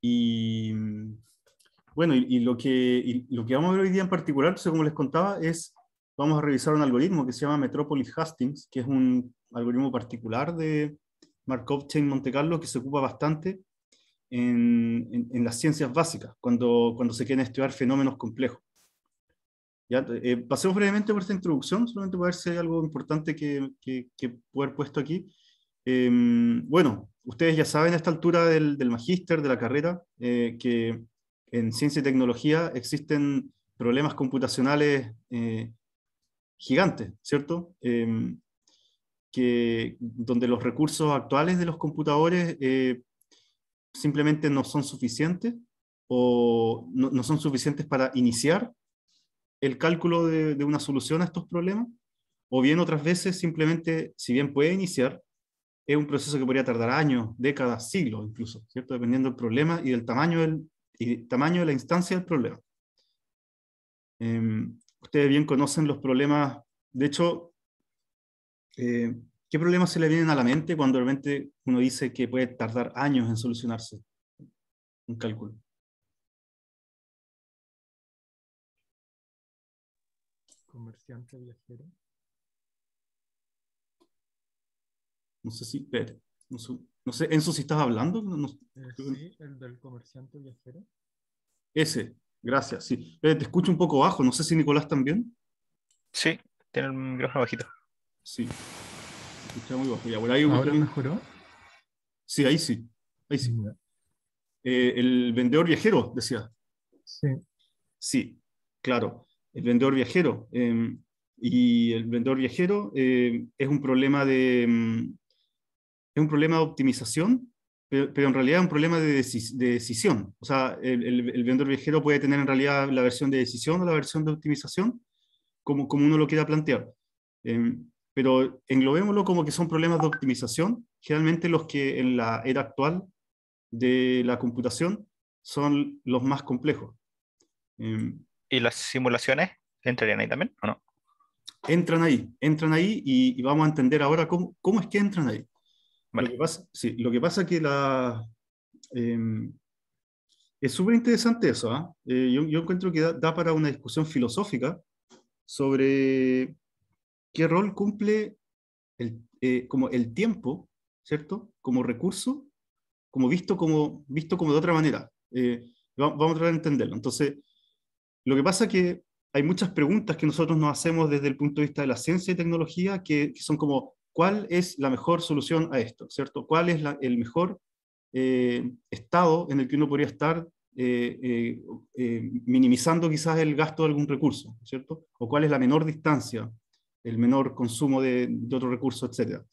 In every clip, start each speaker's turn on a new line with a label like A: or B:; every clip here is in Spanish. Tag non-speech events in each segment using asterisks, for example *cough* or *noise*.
A: Y mm, bueno, y, lo que, lo que vamos a ver hoy día en particular, pues, como les contaba, es vamos a revisar un algoritmo que se llama Metropolis Hastings, que es un algoritmo particular de Markov Chain Monte Carlo que se ocupa bastante en, en, las ciencias básicas, cuando, cuando se quieren estudiar fenómenos complejos. Ya, eh, pasemos brevemente por esta introducción, solamente para ver si hay algo importante que, que, que, poder puesto aquí. Em, bueno, ustedes ya saben a esta altura del, del magíster, de la carrera, eh, que en ciencia y tecnología existen problemas computacionales eh, gigantes, ¿cierto? Em, que, donde los recursos actuales de los computadores eh, simplemente no son suficientes o no, son suficientes para iniciar el cálculo de una solución a estos problemas, o bien otras veces simplemente, si bien puede iniciar, es un proceso que podría tardar años, décadas, siglos incluso, ¿cierto? Dependiendo del problema y del tamaño, del, tamaño de la instancia del problema. Em, ustedes bien conocen los problemas, de hecho, eh, ¿qué problemas se le vienen a la mente cuando realmente uno dice que puede tardar
B: años en solucionarse un cálculo? Comerciante viajero. No sé si, no, sé, no Enzo, si estás
A: hablando.
C: Eh, sí, el del comerciante viajero.
A: Ese, gracias, sí. te escucho un poco bajo, no sé si Nicolás también. Sí, tiene el micrófono bajito. Sí, te escucha muy bajo. Ya, ahí un ¿Ahora mejoró? Sí, ahí sí, ahí sí. Eh, el vendedor viajero, decía. Sí. Sí, claro, el vendedor viajero. Em, y el vendedor viajero eh, es un problema de, mm, es un problema de optimización, pero, en realidad es un problema de, decisión. O sea, el, vendedor viajero puede tener en realidad la versión de decisión o la versión de optimización, como, como uno lo quiera plantear. Em, pero englobémoslo como que son problemas de optimización, generalmente los que en la era actual de la computación son los más complejos.
D: Em, ¿Y las simulaciones
A: entrarían ahí también o no? Entran ahí, entran ahí y, vamos a entender ahora cómo es que entran ahí. Lo, que pasa, sí, que la... Em, es súper interesante eso. ¿ah? Eh, yo, encuentro que da, para una discusión filosófica sobre qué rol cumple el, eh, como el tiempo, ¿cierto? Como recurso, como visto como, visto como de otra manera. Eh, vamos a tratar de entenderlo. Entonces, lo que pasa es que hay muchas preguntas que nosotros nos hacemos desde el punto de vista de la ciencia y tecnología que son como, cuál es la mejor solución a esto, ¿cierto? ¿Cuál es el mejor eh, estado en el que uno podría estar eh, eh, minimizando quizás el gasto de algún recurso, ¿cierto? O cuál es la menor distancia, el menor consumo de, otro recurso, etcétera?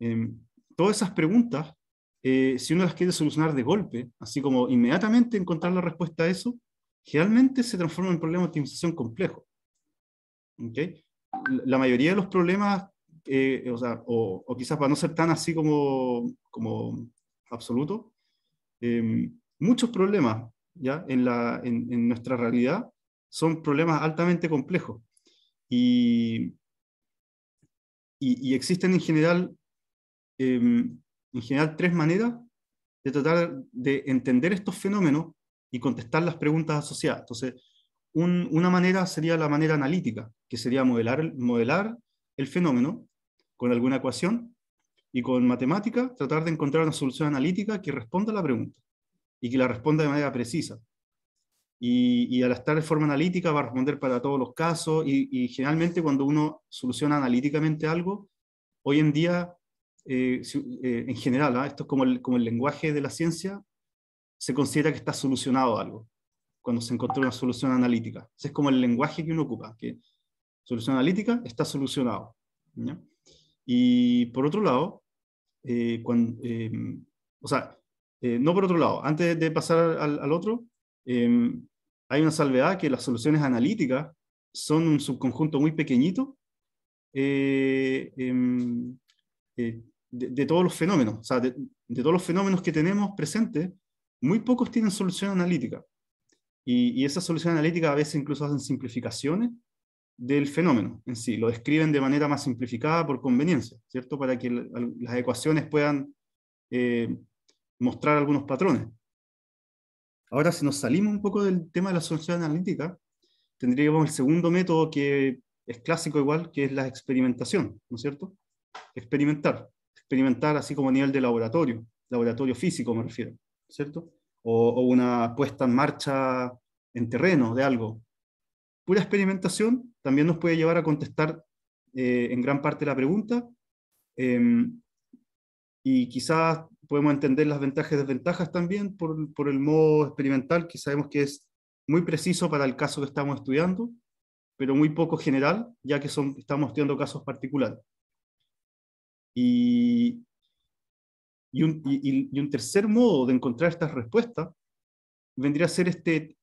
A: Em, todas esas preguntas, si uno las quiere solucionar de golpe, así como inmediatamente encontrar la respuesta a eso, generalmente se transforma en un problema de optimización complejo. ¿Okay? La mayoría de los problemas eh, o, quizás para no ser tan así como, absoluto, eh, muchos problemas ¿ya? En, nuestra realidad son problemas altamente complejos. Y, existen en general, em, en general tres maneras de tratar de entender estos fenómenos y contestar las preguntas asociadas. Entonces, una manera sería la manera analítica, que sería modelar, modelar el fenómeno con alguna ecuación y con matemática tratar de encontrar una solución analítica que responda a la pregunta y que la responda de manera precisa. Y, al estar de forma analítica va a responder para todos los casos y, generalmente cuando uno soluciona analíticamente algo, hoy en día, eh, eh, en general, ¿ah? esto es como el, como el lenguaje de la ciencia, se considera que está solucionado algo cuando se encuentra una solución analítica. Ese es como el lenguaje que uno ocupa, que solución analítica está solucionado. Y por otro lado, eh, cuando, em, o sea, eh, no por otro lado, antes de pasar al, otro, em, hay una salvedad que las soluciones analíticas son un subconjunto muy pequeñito eh, em, de, todos los fenómenos, o sea, de, todos los fenómenos que tenemos presentes, muy pocos tienen solución analítica. Y, y, esa solución analítica a veces incluso hacen simplificaciones del fenómeno en sí. Lo describen de manera más simplificada por conveniencia, ¿cierto? Para que las ecuaciones puedan eh, mostrar algunos patrones. Ahora, si nos salimos un poco del tema de la solución analítica, tendríamos el segundo método que es clásico igual, que es la experimentación, ¿no es cierto? Experimentar. Experimentar así como a nivel de laboratorio, laboratorio físico me refiero, ¿cierto? o una puesta en marcha en terreno de algo. Pura experimentación también nos puede llevar a contestar eh, en gran parte la pregunta em, y quizás podemos entender las ventajas y desventajas también por, por, el modo experimental, que sabemos que es muy preciso para el caso que estamos estudiando, pero muy poco general, ya que son, estamos estudiando casos particulares. Y, y, un, tercer modo de encontrar estas respuestas vendría a ser este,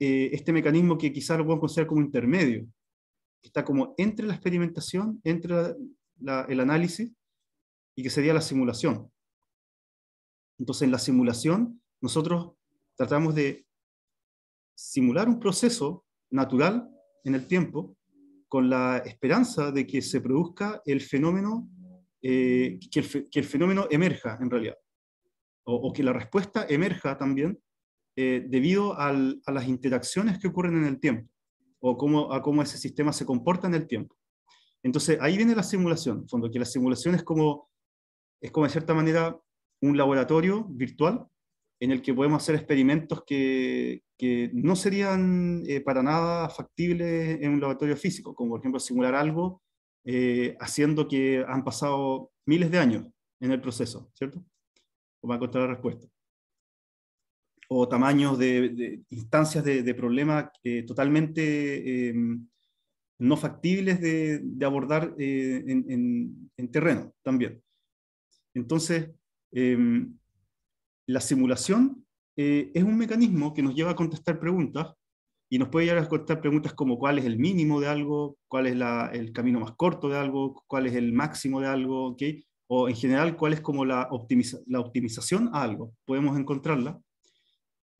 A: eh, este mecanismo que quizás lo podemos considerar como intermedio, está como entre la experimentación, entre el análisis y que sería la simulación. Entonces, en la simulación, nosotros tratamos de simular un proceso natural en el tiempo con la esperanza de que se produzca el fenómeno, eh, que, el fenómeno emerja en realidad, o, que la respuesta emerja también eh, debido a las interacciones que ocurren en el tiempo o cómo, a cómo ese sistema se comporta en el tiempo. Entonces, ahí viene la simulación, fondo, que la simulación es como, es como, de cierta manera, un laboratorio virtual en el que podemos hacer experimentos que, no serían eh, para nada factibles en un laboratorio físico, como por ejemplo simular algo eh, haciendo que han pasado miles de años en el proceso, ¿cierto? Vamos a encontrar la respuesta o tamaños de, instancias de, de problemas totalmente eh, no factibles de, abordar eh, en, terreno también. Entonces, em, la simulación eh, es un mecanismo que nos lleva a contestar preguntas y nos puede llevar a contestar preguntas como cuál es el mínimo de algo, cuál es el camino más corto de algo, cuál es el máximo de algo, o en general cuál es como la, la optimización a algo. Podemos encontrarla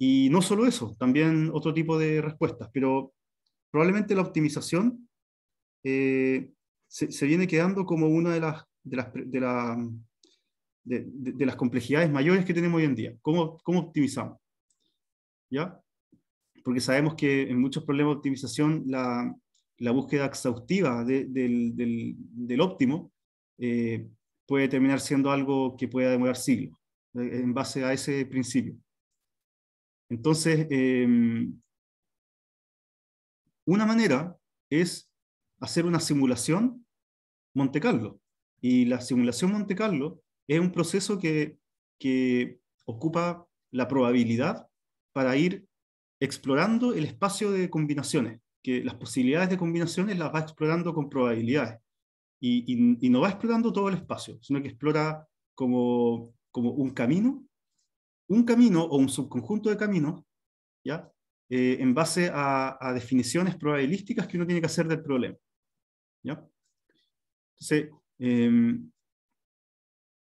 A: y no solo eso, también otro tipo de respuestas, pero probablemente la optimización eh, se, viene quedando como una de las, de las, de, las, complejidades mayores que tenemos hoy en día. ¿Cómo, cómo optimizamos? ¿Ya? Porque sabemos que en muchos problemas de optimización la, búsqueda exhaustiva del, óptimo eh, puede terminar siendo algo que pueda demorar siglos, eh, en base a ese principio. Entonces, em, una manera es hacer una simulación Monte Carlo. Y la simulación Monte Carlo es un proceso que, ocupa la probabilidad para ir explorando el espacio de combinaciones, que las posibilidades de combinaciones las va explorando con probabilidades. Y, no va explorando todo el espacio, sino que explora como un camino un camino o un subconjunto de caminos, ¿ya? Eh, en base a, definiciones probabilísticas que uno tiene que hacer del problema. ¿ya? Em,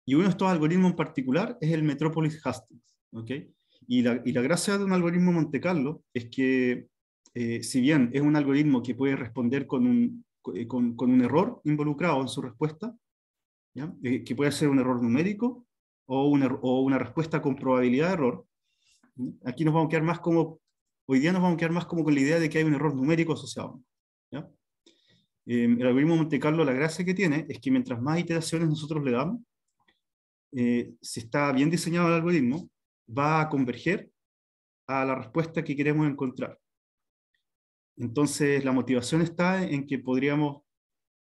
A: y uno de estos algoritmos en particular es el Metropolis Hastings. ¿okay? Y, la, y, gracia de un algoritmo Monte Carlo es que, eh, si bien es un algoritmo que puede responder con un, eh, con, con un error involucrado en su respuesta, ¿ya? que puede ser un error numérico o una, una respuesta con probabilidad de error. Aquí nos vamos a quedar más como, hoy día nos vamos a quedar más como con la idea de que hay un error numérico asociado. Em, el algoritmo Monte Carlo, la gracia que tiene es que mientras más iteraciones nosotros le damos, eh, si está bien diseñado el algoritmo, va a converger a la respuesta que queremos encontrar. Entonces, la motivación está en que podríamos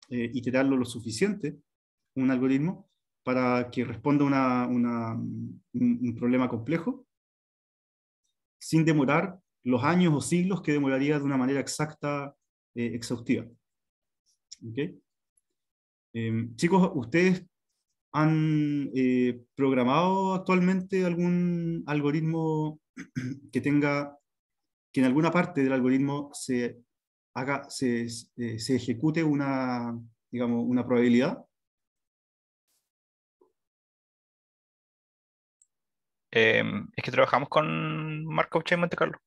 A: eh, iterarlo lo suficiente, un algoritmo, para que responda un, problema complejo, sin demorar los años o siglos que demoraría de una manera exacta, eh, exhaustiva. Em, chicos, ¿ustedes han eh, programado actualmente algún algoritmo *clears throat* que tenga, que en alguna parte del
B: algoritmo se, eh, se, ejecute una, digamos, una probabilidad? Em, es que trabajamos con Markov Chain Monte Carlo,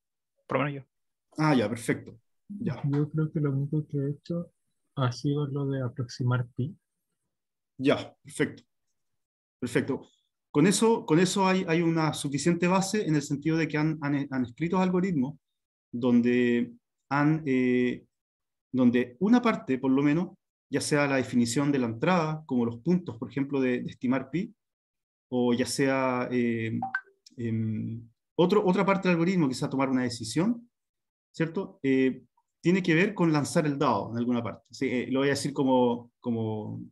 B: por lo menos yo. Ah,
D: ya, perfecto.
C: Ya. Yo creo que lo único que he hecho ha sido lo de aproximar pi.
A: Ya, perfecto. Perfecto. Con eso, con eso hay, hay una suficiente base en el sentido de que han, han, han escrito algoritmos donde, han, eh, donde una parte, por lo menos, ya sea la definición de la entrada, como los puntos, por ejemplo, de, de estimar pi, o ya sea eh, em, otra parte del algoritmo, quizá tomar una decisión, ¿cierto? Eh, tiene que ver con lanzar el dado en alguna parte. Eh, lo voy a decir como, como,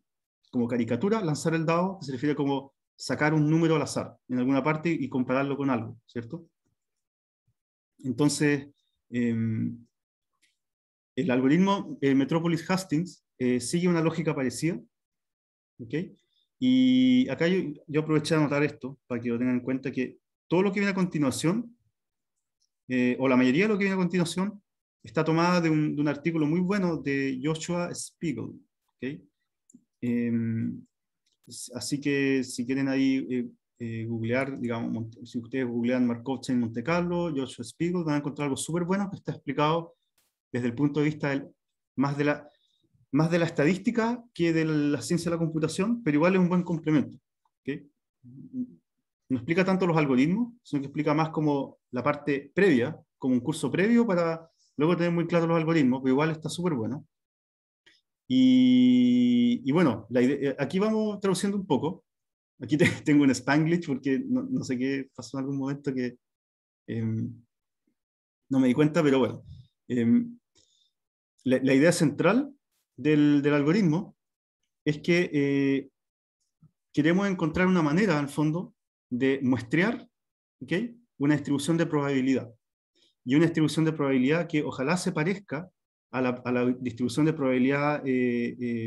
A: como caricatura, lanzar el dado se refiere como sacar un número al azar en alguna parte y compararlo con algo, ¿cierto? Entonces, em, el algoritmo eh, Metropolis Hastings sigue una lógica parecida, ¿okay? Y acá yo, aproveché de anotar esto para que lo tengan en cuenta que todo lo que viene a continuación, eh, o la mayoría de lo que viene a continuación, está tomada de un, artículo muy bueno de Joshua Spiegel. Em, así que si quieren ahí eh, eh, googlear, digamos, si ustedes googlean Markov en Monte Carlo, Joshua Spiegel, van a encontrar algo súper bueno que está explicado desde el punto de vista más de la, más de la estadística que de la ciencia de la computación, pero igual es un buen complemento. No explica tanto los algoritmos, sino que explica más como la parte previa, como un curso previo para luego tener muy claro los algoritmos, pero igual está súper bueno. Y, bueno, eh, aquí vamos traduciendo un poco. Aquí *laughs* tengo un Spanglish porque no, sé qué pasó en algún momento que em, no me di cuenta, pero bueno. Em, la idea central del, algoritmo es que eh, queremos encontrar una manera, al fondo, de muestrear una distribución de probabilidad. Y una distribución de probabilidad que ojalá se parezca a la, distribución de probabilidad eh,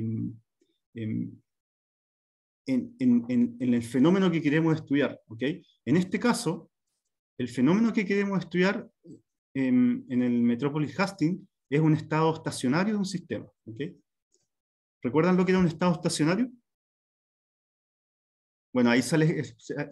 A: em, em, en, en, el fenómeno que queremos estudiar. En este caso, el fenómeno que queremos estudiar em, en el Metropolis Hastings es un estado estacionario de un sistema. ¿Recuerdan lo que era un estado estacionario? Bueno, ahí sale,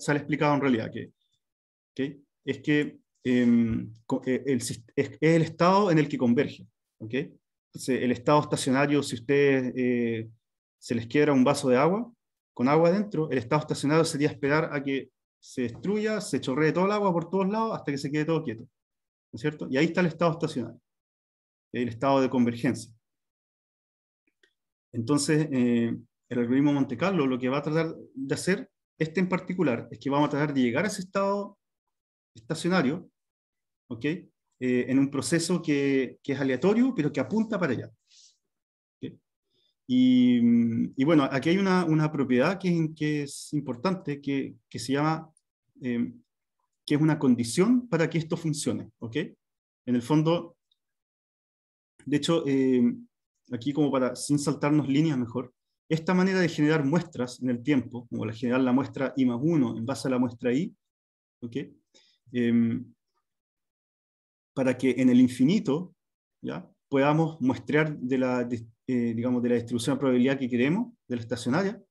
A: explicado en realidad que, es que em, eh, es, el estado en el que converge. el estado estacionario, si ustedes eh, se les quiebra un vaso de agua, con agua adentro, el estado estacionario sería esperar a que se destruya, se chorree todo el agua por todos lados hasta que se quede todo quieto. ¿no es cierto? Y ahí está el estado estacionario, el estado de convergencia. Entonces, eh, el algoritmo Monte Carlo lo que va a tratar de hacer, este en particular, es que vamos a tratar de llegar a ese estado estacionario, ¿ok? Eh, en un proceso que, es aleatorio, pero que apunta para allá.
B: Mm,
A: y, bueno, aquí hay una, propiedad que, que, es importante, que, se llama, em, que es una condición para que esto funcione, ¿ok? En el fondo, de hecho, em, aquí como para, sin saltarnos líneas mejor, esta manera de generar muestras en el tiempo, como la generar la muestra I más 1 en base a la muestra I, ¿okay? Em, para que en el infinito ¿ya? podamos muestrear de la, eh, digamos, de la distribución de probabilidad que queremos, de la estacionaria,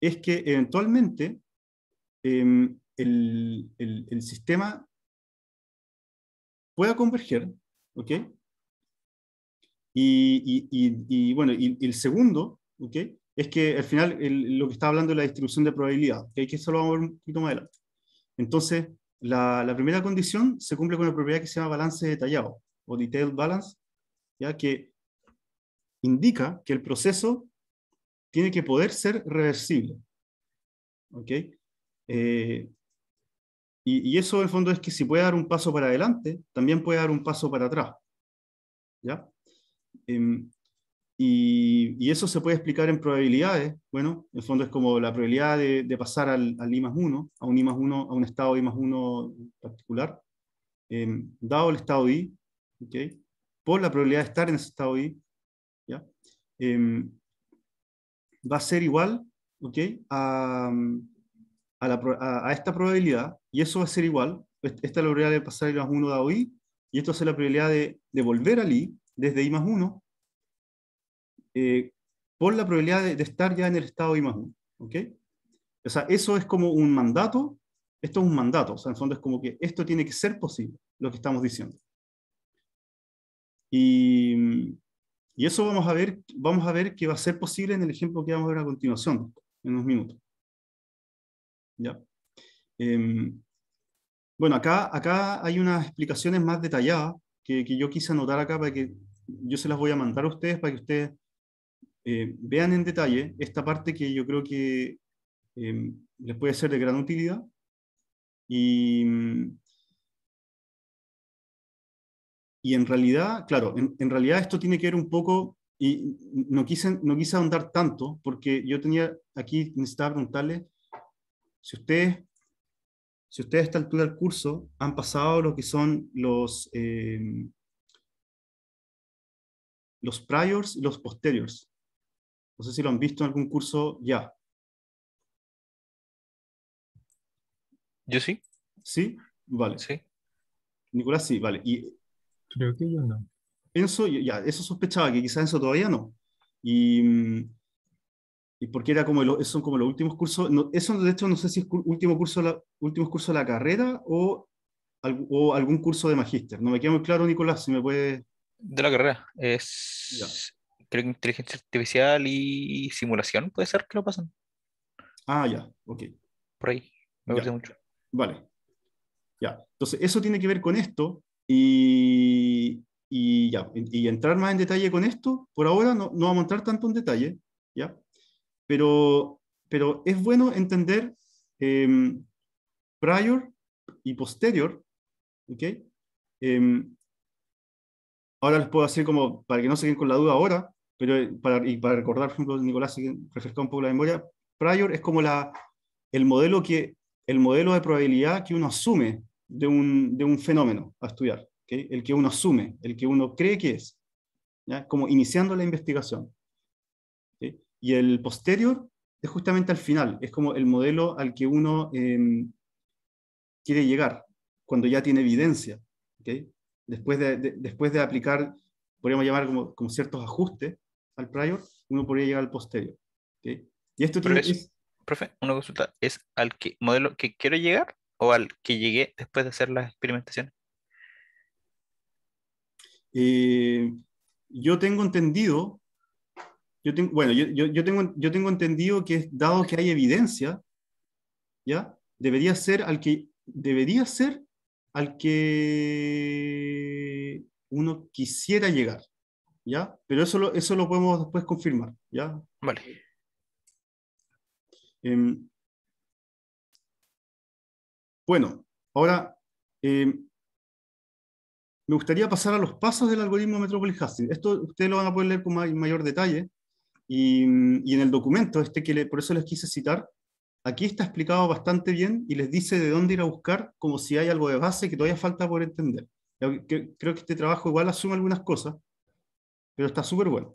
A: es que eventualmente em, el, el, sistema pueda converger, ¿okay? Y, bueno, y, el segundo, ¿ok? Es que al final lo que está hablando es la distribución de probabilidad, hay que eso lo vamos a ver un poquito más adelante. Entonces, la, primera condición se cumple con una propiedad que se llama balance detallado o detailed balance, ya que indica que el proceso tiene que poder ser reversible. ¿Ok? Eh, y, y, eso en el fondo es que si puede dar un paso para adelante, también puede dar un paso para atrás. ¿Ya? Em, y, eso se puede explicar en probabilidades. Bueno, en el fondo es como la probabilidad de, pasar al, I más 1, a un I más 1, a un estado I más 1 particular, em, dado el estado I, por la probabilidad de estar en ese estado I, ¿ya? Em, va a ser igual ¿okay? a, esta probabilidad, y eso va a ser igual, esta es la probabilidad de pasar al I más 1 dado I, y esto es la probabilidad de, de volver al I, desde I más 1 eh, por la probabilidad de, estar ya en el estado I más 1. ¿ok? O sea, eso es como un mandato, esto es un mandato, o sea, en fondo es como que esto tiene que ser posible, lo que estamos diciendo. Y, eso vamos a, ver, vamos a ver que va a ser posible en el ejemplo que vamos a ver a continuación, en unos minutos. ¿Ya? Em, bueno, acá, acá hay unas explicaciones más detalladas que, que yo quise anotar acá para que yo se las voy a mandar a ustedes para que ustedes eh, vean en detalle esta parte que yo creo que em, les puede ser de gran utilidad. Y, y en realidad, claro, en, realidad esto tiene que ver un poco, y no quise, no quise ahondar tanto, porque yo tenía aquí, necesitaba preguntarles si ustedes, si ustedes a esta altura del curso han pasado lo que son los... Em,
B: los priors y los posteriors. No sé si lo han visto en algún curso ya.
A: Yo sí. ¿Sí? Vale. Sí. Nicolás sí, vale. Y
C: Creo que yo no.
A: ya, eso sospechaba que quizás eso todavía no. Y, porque era como son como los últimos cursos, no, eso de hecho no sé si es último curso, la, último curso de la carrera o, algún curso de magíster. No me queda muy claro, Nicolás, si me puede
D: de la carrera. Es creo inteligencia artificial y simulación, puede ser que lo pasen Ah, ya, ok. Por ahí, me gusta mucho.
A: Vale. Ya. Entonces, eso tiene que ver con esto. Y, y ya, y, entrar más en detalle con esto, por ahora no, no vamos a entrar tanto en detalle, ¿ya? Pero, pero es bueno entender em, prior y posterior, ¿ok? Em, ahora les puedo hacer como, para que no se queden con la duda ahora, pero eh, para, y para recordar, por ejemplo, Nicolás, si refresca un poco la memoria, prior es como la, el, modelo que, el modelo de probabilidad que uno asume de un, fenómeno a estudiar, el que uno asume, el que uno cree que es, como iniciando la investigación. Y el posterior es justamente al final, es como el modelo al que uno em, quiere llegar, cuando ya tiene evidencia. ¿okay? después de, después de aplicar, podríamos llamar como, como, ciertos ajustes al prior, uno podría llegar al posterior.
D: Y esto es, Profe, una consulta, ¿es al que, modelo que quiero llegar o al que llegué después de hacer las experimentaciones?
A: Eh, yo tengo entendido, yo bueno, yo, yo, yo, tengo, yo tengo entendido que dado que hay evidencia, ¿ya? Debería ser al que, debería ser al que uno quisiera llegar, ¿ya? Pero eso lo, eso lo podemos después confirmar, ¿ya?
B: Vale. Em, bueno, ahora em, me gustaría pasar
A: a los pasos del algoritmo Metropolis-Hastings. Esto ustedes lo van a poder leer con mayor detalle y, y en el documento, este que por eso les quise citar, aquí está explicado bastante bien y les dice de dónde ir a buscar, como si hay algo de base que todavía falta por entender. Creo que este trabajo igual asume algunas cosas, pero está súper bueno.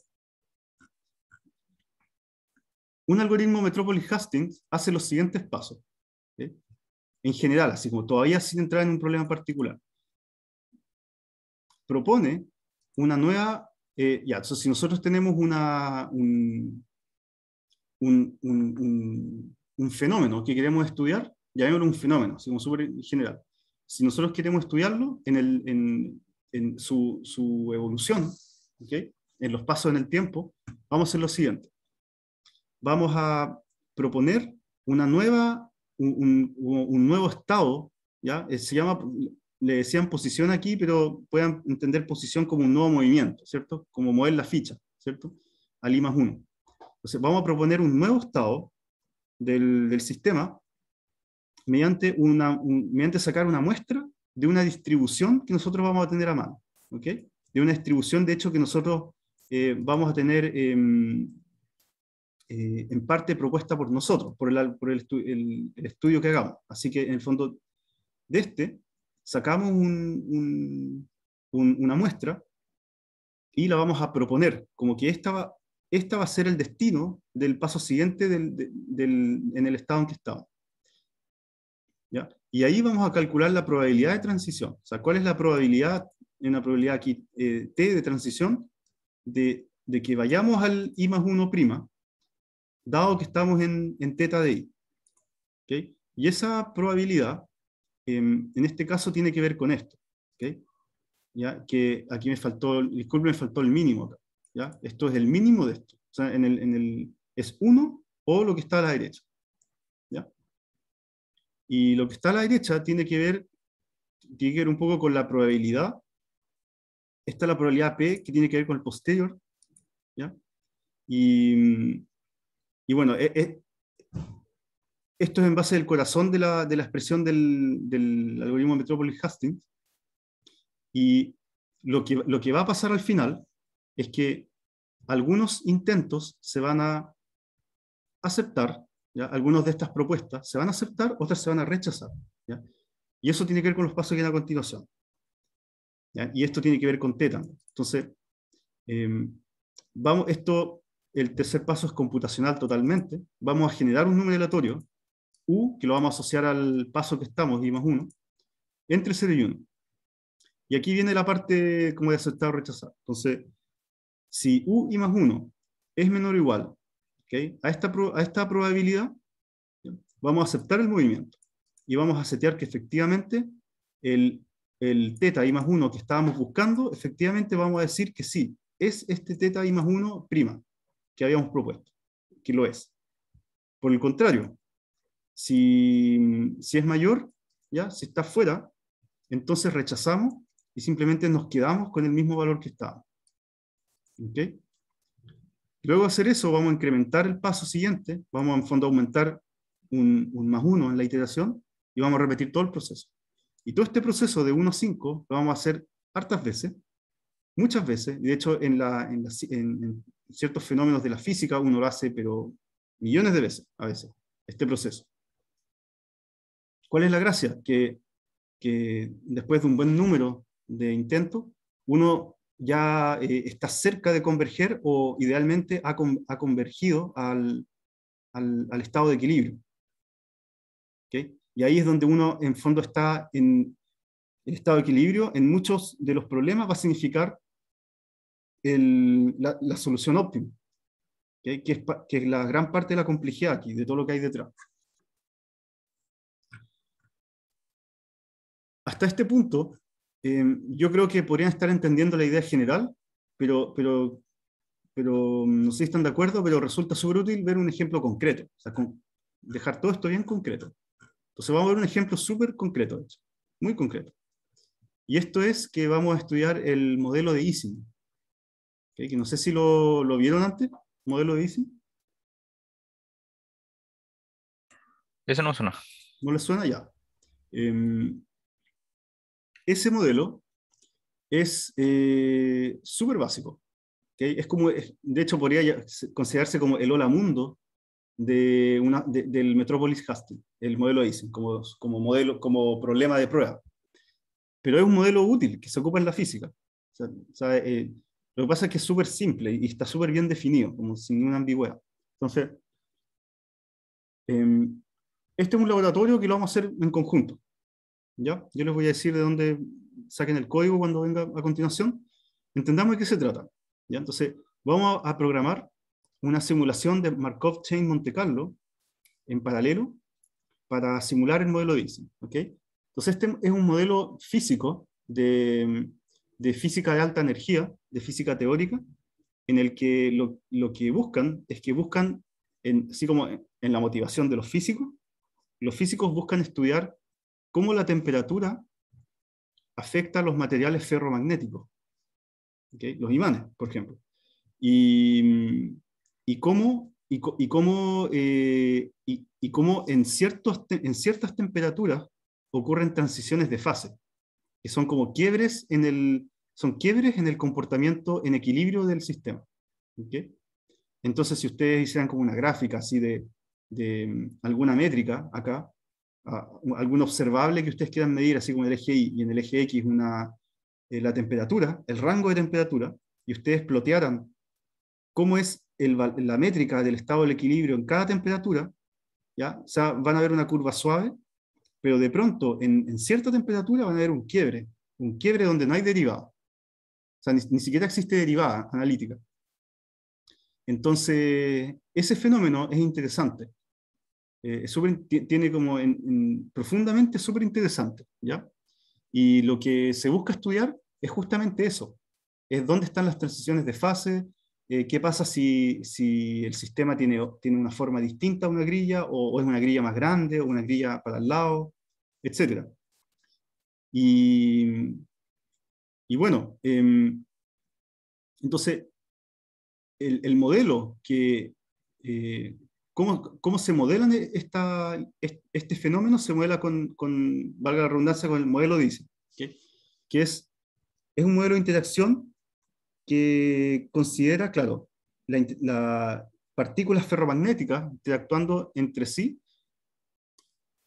A: Un algoritmo Metropolis-Hastings hace los siguientes pasos. En general, así como todavía sin entrar en un problema particular. Propone una nueva... Eh, ya, si nosotros tenemos una, un un fenómeno que queremos estudiar, llamémoslo un fenómeno, así como súper general. Si nosotros queremos estudiarlo en, su, evolución, ¿okay? en los pasos en el tiempo, vamos a hacer lo siguiente. Vamos a proponer una nueva, un, nuevo estado, ¿ya? Eh, se llama, le decían posición aquí, pero puedan entender posición como un nuevo movimiento, ¿cierto? Como mover la ficha, ¿cierto? i más uno. Entonces, vamos a proponer un nuevo estado del, sistema mediante, una, mediante sacar una muestra de una distribución que nosotros vamos a tener a mano. ¿ok? De una distribución, de hecho, que nosotros eh, vamos a tener em, eh, en parte propuesta por nosotros, por, el, estudio que hagamos. Así que, en el fondo, de este sacamos una muestra y la vamos a proponer, como que esta esta va a ser el destino del paso siguiente en el estado en que estamos. Y ahí vamos a calcular la probabilidad de transición. O sea, ¿cuál es la probabilidad, en la probabilidad aquí, eh, T de transición, de, que vayamos al I más 1', dado que estamos en, en teta de I? Y esa probabilidad, em, en este caso, tiene que ver con esto. ¿Ya? Que aquí me faltó, disculpe, me faltó el mínimo acá. ¿ya? Esto es el mínimo de esto. O sea, en el, en el, es 1 o lo que está a la derecha. ¿ya? Y lo que está a la derecha tiene que ver, tiene que ver un poco con la probabilidad. Esta es la probabilidad P que tiene que ver con el posterior. ¿ya? Y, y bueno, e, e, esto es en base al corazón de la, de la expresión del, del algoritmo Metropolis-Hastings. Y lo que, lo que va a pasar al final es que algunos intentos se van a aceptar, ¿ya? algunos de estas propuestas se van a aceptar, otras se van a rechazar. ¿ya? Y eso tiene que ver con los pasos que hay a continuación. ¿ya? Y esto tiene que ver con TETA. Entonces, em, vamos, esto, el tercer paso es computacional totalmente. Vamos a generar un número aleatorio, U, que lo vamos a asociar al paso que estamos, I más 1, entre 0 y 1. Y aquí viene la parte como de aceptar o rechazar. Entonces, si u y más 1 es menor o igual a, esta esta probabilidad, vamos a aceptar el movimiento y vamos a setear que efectivamente el, teta i más 1 que estábamos buscando, efectivamente vamos a decir que sí, es este teta i más 1 prima que habíamos propuesto, que lo es. Por el contrario, si, es mayor, ¿ya? si está fuera, entonces rechazamos y simplemente nos quedamos con el mismo valor que estábamos. Luego de hacer eso, vamos a incrementar el paso siguiente, vamos en fondo a aumentar un, más uno en la iteración y vamos a repetir todo el proceso. Y todo este proceso de 1 a 5 lo vamos a hacer hartas veces, muchas veces. De hecho, en, la, en, ciertos fenómenos de la física uno lo hace, pero millones de veces, a veces, este proceso. ¿Cuál es la gracia? Que, que después de un buen número de intentos, uno ya eh, está cerca de converger o idealmente ha, convergido al, estado de equilibrio. Y ahí es donde uno en fondo está en el estado de equilibrio. En muchos de los problemas va a significar la, solución óptima, que es la gran parte de la complejidad aquí, de todo lo que hay detrás. Hasta este punto, Em, yo creo que podrían estar entendiendo la idea general, pero, pero, pero mm, no sé si están de acuerdo, pero resulta súper útil ver un ejemplo concreto, o sea, con, dejar todo esto bien concreto. Entonces vamos a ver un ejemplo súper concreto, muy concreto. Y esto es que vamos a estudiar el modelo de Ising. que no sé si lo, vieron antes, modelo de Ising.
B: Eso no suena. ¿No le suena ya? Eh, ese modelo es
A: eh, súper básico. Es como, de hecho, podría considerarse como el hola mundo de una, del Metropolis Hustle, el modelo Eisen, como, como, modelo, como problema de prueba. Pero es un modelo útil que se ocupa en la física. Eh, lo que pasa es que es súper simple y está súper bien definido, como sin ninguna ambigüedad. Entonces, em, este es un laboratorio que lo vamos a hacer en conjunto. Yo les voy a decir de dónde saquen el código cuando venga a continuación. Entendamos de qué se trata. ¿ya? Entonces, vamos a programar una simulación de Markov Chain Monte Carlo en paralelo para simular el modelo de ¿okay? Entonces, este es un modelo físico de, física de alta energía, de física teórica, en el que lo, que buscan es que buscan, en, así como en la motivación de los físicos, los físicos buscan estudiar cómo la temperatura afecta a los materiales ferromagnéticos, los imanes, por ejemplo, y, cómo, y, cómo, y, eh, en, ciertos, en ciertas temperaturas ocurren transiciones de fase, que son como quiebres en el, son quiebres en el comportamiento en equilibrio del sistema. Entonces, si ustedes hicieran como una gráfica así de, de mm, alguna métrica acá, algún observable que ustedes quieran medir, así como en el eje Y y en el eje X una, eh, la temperatura, el rango de temperatura, y ustedes plotearan cómo es la métrica del estado del equilibrio en cada temperatura, ¿ya? van a ver una curva suave, pero de pronto en, en cierta temperatura van a ver un quiebre, un quiebre donde no hay derivado O sea, ni, ni, siquiera existe derivada analítica. Entonces, ese fenómeno es interesante. Eh, tiene como profundamente súper interesante, ¿ya? Y lo que se busca estudiar es justamente eso, es dónde están las transiciones de fase, eh, qué pasa si, si, el sistema tiene, tiene una forma distinta a una grilla, o, es una grilla más grande, o una grilla para el lado, etc. Y, y bueno, em, entonces, el, el, modelo que, eh, ¿Cómo, se modelan este fenómeno? Se modela con, valga la redundancia, con el modelo DICE, que, que es, un modelo de interacción que considera, claro, las partículas ferromagnéticas interactuando entre sí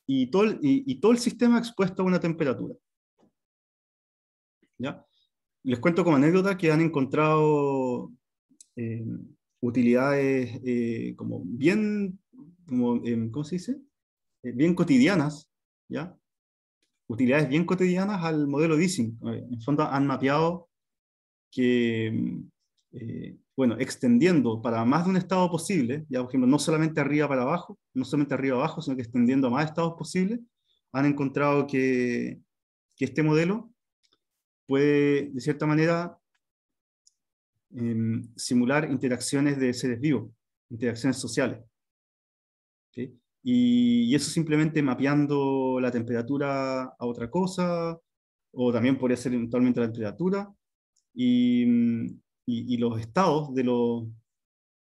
A: y todo, el, y, todo el sistema expuesto a una temperatura. Les cuento como anécdota que han encontrado eh, utilidades eh, como bien, como, em, ¿cómo se dice? Eh, bien cotidianas, ¿ya? Utilidades bien cotidianas al modelo dising En fondo han mapeado que, em, eh, bueno, extendiendo para más de un estado posible, ya por ejemplo, no solamente arriba para abajo, no solamente arriba abajo, sino que extendiendo a más estados posibles, han encontrado que, que este modelo puede, de cierta manera, Em, simular interacciones de seres vivos, interacciones sociales. Y, eso simplemente mapeando la temperatura a otra cosa, o también podría ser eventualmente la temperatura, y, em, los estados de,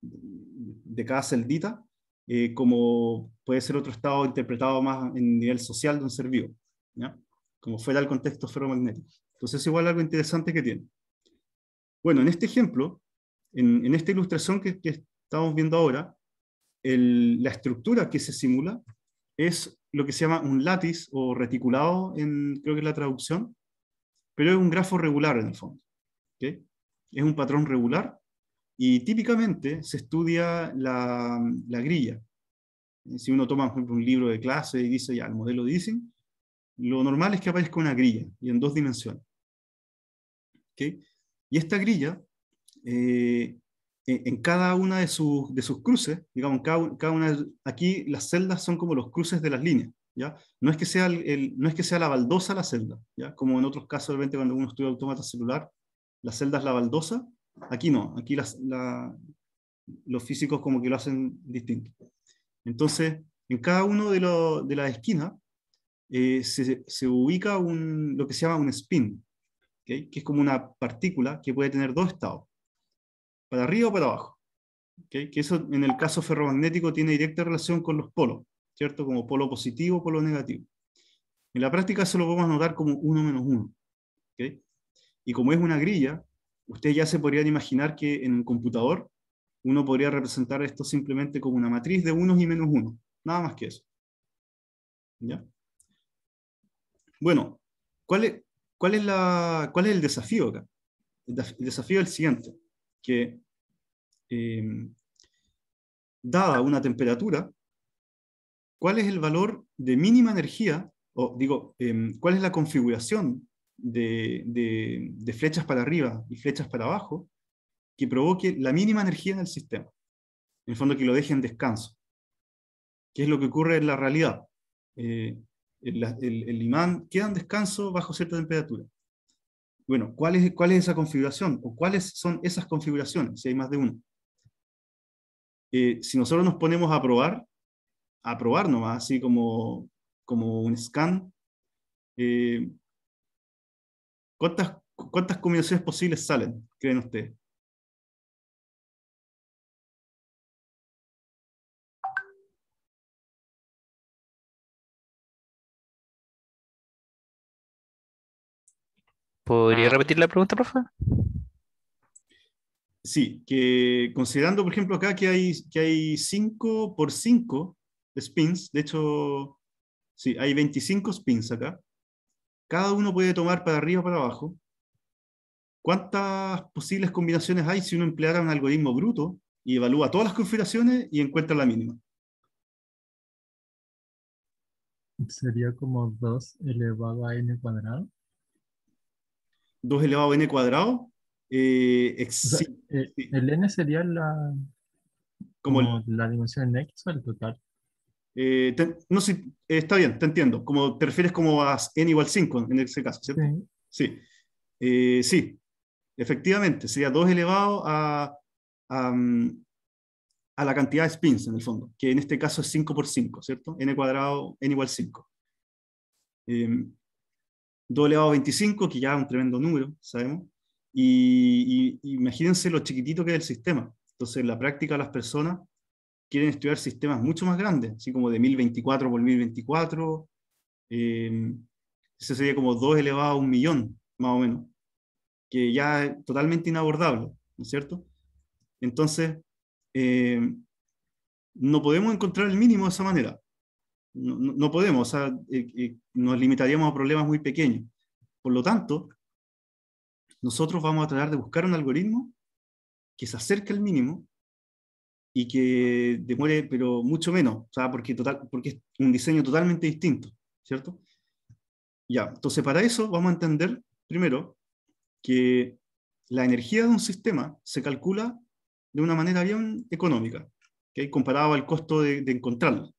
A: de cada celdita, eh, como puede ser otro estado interpretado más en nivel social de un ser vivo, como fuera el contexto ferromagnético. Entonces, es igual algo interesante que tiene. Bueno, en este ejemplo, en, esta ilustración que, estamos viendo ahora, la estructura que se simula es lo que se llama un látiz o reticulado, en, creo que es la traducción, pero es un grafo regular en el fondo. Es un patrón regular y típicamente se estudia la, grilla. Eh, si uno toma por ejemplo, un libro de clase y dice ya el modelo dicen, lo normal es que aparezca una grilla y en dos dimensiones. ¿okay? Y esta grilla, eh, en cada una de sus, de sus cruces, digamos, cada, una, aquí las celdas son como los cruces de las líneas. ¿Ya? No, es que sea el, no es que sea la baldosa la celda, ¿ya? como en otros casos, obviamente, cuando uno estudia autómata celular, la celda es la baldosa, aquí no, aquí las, los físicos como que lo hacen distinto. Entonces, en cada uno de, lo, de las esquinas eh, se, se, ubica un, lo que se llama un spin, que es como una partícula que puede tener dos estados, para arriba o para abajo. Que eso en el caso ferromagnético tiene directa relación con los polos, ¿cierto? Como polo positivo, o polo negativo. En la práctica se lo podemos a notar como 1 menos 1. Y como es una grilla, ustedes ya se podrían imaginar que en un computador uno podría representar esto simplemente como una matriz de unos y menos uno, nada más que eso. ¿Ya? Bueno, ¿cuál es, ¿Cuál es, la, cuál es el desafío acá? El, desafío es el siguiente, que em, dada una temperatura, ¿cuál es el valor de mínima energía, o digo, em, cuál es la configuración de, flechas para arriba y flechas para abajo que provoque la mínima energía en el sistema? En el fondo que lo deje en descanso. ¿Qué es lo que ocurre en la realidad? Eh, el, imán queda en descanso bajo cierta temperatura. Bueno, ¿cuál es, ¿cuál es esa configuración? ¿O cuáles son esas configuraciones, si hay más de una? Eh, si nosotros nos ponemos a probar, a probar nomás, así como, como un scan,
B: eh, ¿cuántas, ¿cuántas combinaciones posibles salen, creen ustedes? ¿Podría ah. repetir la pregunta, profe?
A: Sí, que considerando, por ejemplo, acá que hay, que hay 5 por 5 spins, de hecho, sí, hay 25 spins acá. Cada uno puede tomar para arriba o para abajo. ¿Cuántas posibles combinaciones hay si uno empleara un algoritmo bruto y evalúa todas las configuraciones y
B: encuentra la mínima?
C: Sería como 2 elevado a n cuadrado.
B: 2 elevado a n cuadrado.
A: Eh, eh,
C: el, n sería la, como, la dimensión en x o el total.
A: Eh, no sé, está bien, te entiendo. Como te refieres como a n igual 5 en ese caso, ¿cierto? Sí. efectivamente, sería 2 elevado a, a, mm, a, la cantidad de spins en el fondo, que en este caso es 5 por 5, ¿cierto? n cuadrado, n igual 5. 2 elevado a 25, que ya es un tremendo número, sabemos, y, imagínense lo chiquitito que es el sistema. Entonces, en la práctica las personas quieren estudiar sistemas mucho más grandes, así como de 1024 por 1024, eh, em, ese sería como 2 elevado a un millón, más o menos, que ya es totalmente inabordable, ¿no es cierto? Entonces, em, no podemos encontrar el mínimo de esa manera no, podemos, o sea, eh, eh, nos limitaríamos a problemas muy pequeños. Por lo tanto, nosotros vamos a tratar de buscar un algoritmo que se acerque al mínimo y que demore, pero mucho menos, o sea, porque, total, porque es un diseño totalmente distinto, ¿cierto? Ya, entonces para eso vamos a entender primero que la energía de un sistema se calcula de una manera bien económica, comparado al costo de, de encontrarlo.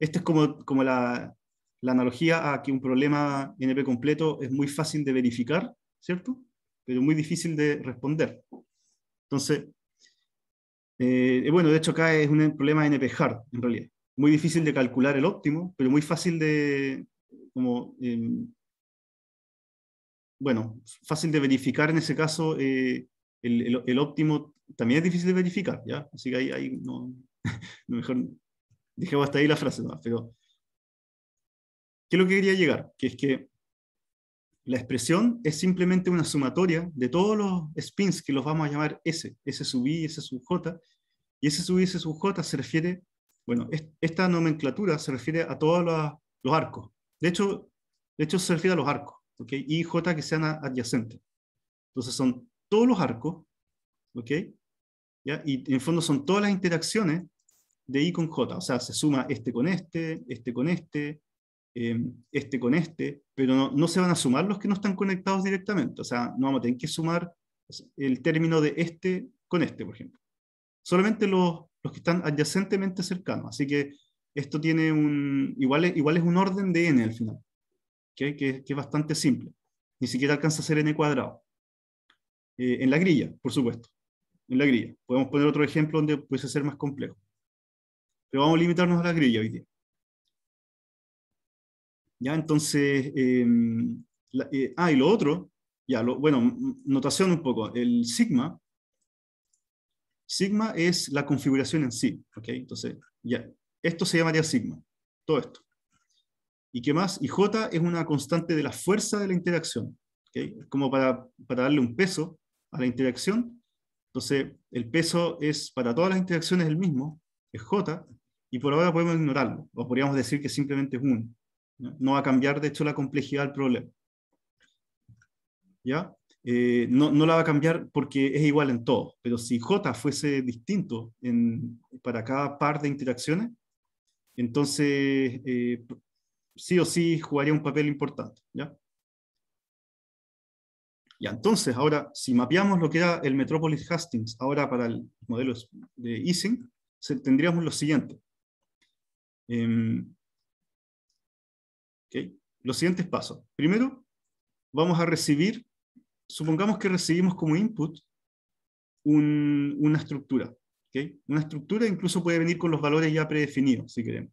A: Esta es como, como la, analogía a que un problema NP completo es muy fácil de verificar, ¿cierto? Pero muy difícil de responder. Entonces, eh, bueno, de hecho acá es un problema NP-hard, en realidad. Muy difícil de calcular el óptimo, pero muy fácil de, como, em, bueno, fácil de verificar en ese caso eh, el, óptimo también es difícil de verificar, ¿ya? Así que ahí, ahí no, *laughs* mejor dije hasta ahí la frase, pero ¿qué es lo que quería llegar? Que es que la expresión es simplemente una sumatoria de todos los spins que los vamos a llamar S, S sub I, S sub J, y S sub I, S sub J se refiere, bueno, esta nomenclatura se refiere a todos los, arcos. De hecho, de hecho, se refiere a los arcos, ¿ok? y J que sean adyacentes. Entonces son todos los arcos, ¿ok? Y en fondo son todas las interacciones de I con J, o sea, se suma este con este, este con este, eh, este con este, pero no, se van a sumar los que no están conectados directamente, o sea, no vamos a tener que sumar el término de este con este, por ejemplo. Solamente los, los que están adyacentemente cercanos, así que esto tiene un, igual, es, un orden de n al final, que, que, es bastante simple, ni siquiera alcanza a ser n cuadrado. Eh, en la grilla, por supuesto, en la grilla. Podemos poner otro ejemplo donde puede ser más complejo pero vamos a limitarnos a la grilla hoy día. Ya, entonces, em, eh, ah, y lo otro, ya, lo, bueno, notación un poco, el sigma, sigma es la configuración en sí, ¿ok? Entonces, ya, esto se llamaría sigma, todo esto. ¿Y qué más? Y J es una constante de la fuerza de la interacción, ¿Ok? Como para, para darle un peso a la interacción. Entonces, el peso es para todas las interacciones el mismo, es J, y por ahora podemos ignorarlo, o podríamos decir que simplemente es uno. ¿no? va a cambiar, de hecho, la complejidad del problema. ¿Ya? Eh, no, no, la va a cambiar porque es igual en todo, pero si J fuese distinto en, para cada par de interacciones, entonces eh, sí o sí jugaría un papel importante.
B: ¿ya? y
A: entonces, ahora, si mapeamos lo que era el Metropolis Hastings ahora para el modelo de Ising, tendríamos lo siguiente. Em, los siguientes pasos. Primero, vamos a recibir, supongamos que recibimos como input una estructura. Una estructura incluso puede venir con los valores ya predefinidos, si queremos.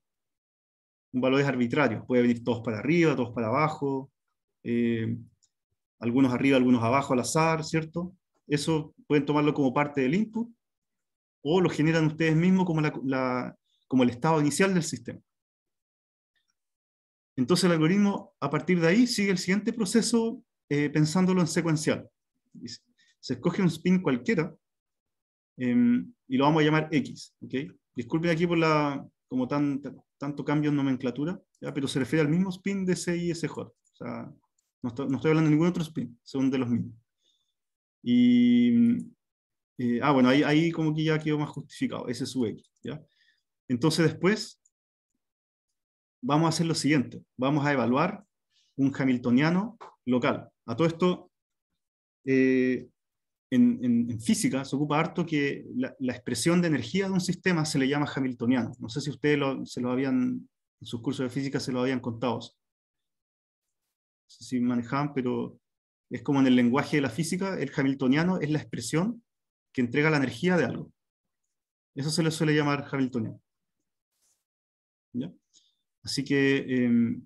A: Un Valores arbitrario. puede venir todos para arriba, todos para abajo, em, algunos arriba, algunos abajo al azar, ¿cierto? Eso pueden tomarlo como parte del input o lo generan ustedes mismos como la, como el estado inicial del sistema. Entonces el algoritmo, a partir de ahí, sigue el siguiente proceso eh, pensándolo en secuencial. Se escoge un spin cualquiera em, y lo vamos a llamar X. ¿okay? Disculpen aquí por la, como tan, tanto cambio en nomenclatura, pero se refiere al mismo spin de CISJ. O sea, no, estoy hablando de ningún otro spin, son de los mismos. Y, eh, ah, bueno, ahí, ahí, como que ya quedó más justificado, ese es su X. ¿ya? Entonces después vamos a hacer lo siguiente. Vamos a evaluar un hamiltoniano local. A todo esto, eh, en, física se ocupa harto que la, expresión de energía de un sistema se le llama hamiltoniano. No sé si ustedes se lo habían, en sus cursos de física se lo habían contado. No sé si manejaban, pero es como en el lenguaje de la física, el hamiltoniano es la expresión que entrega la energía de algo. Eso se le suele llamar hamiltoniano. Así que em,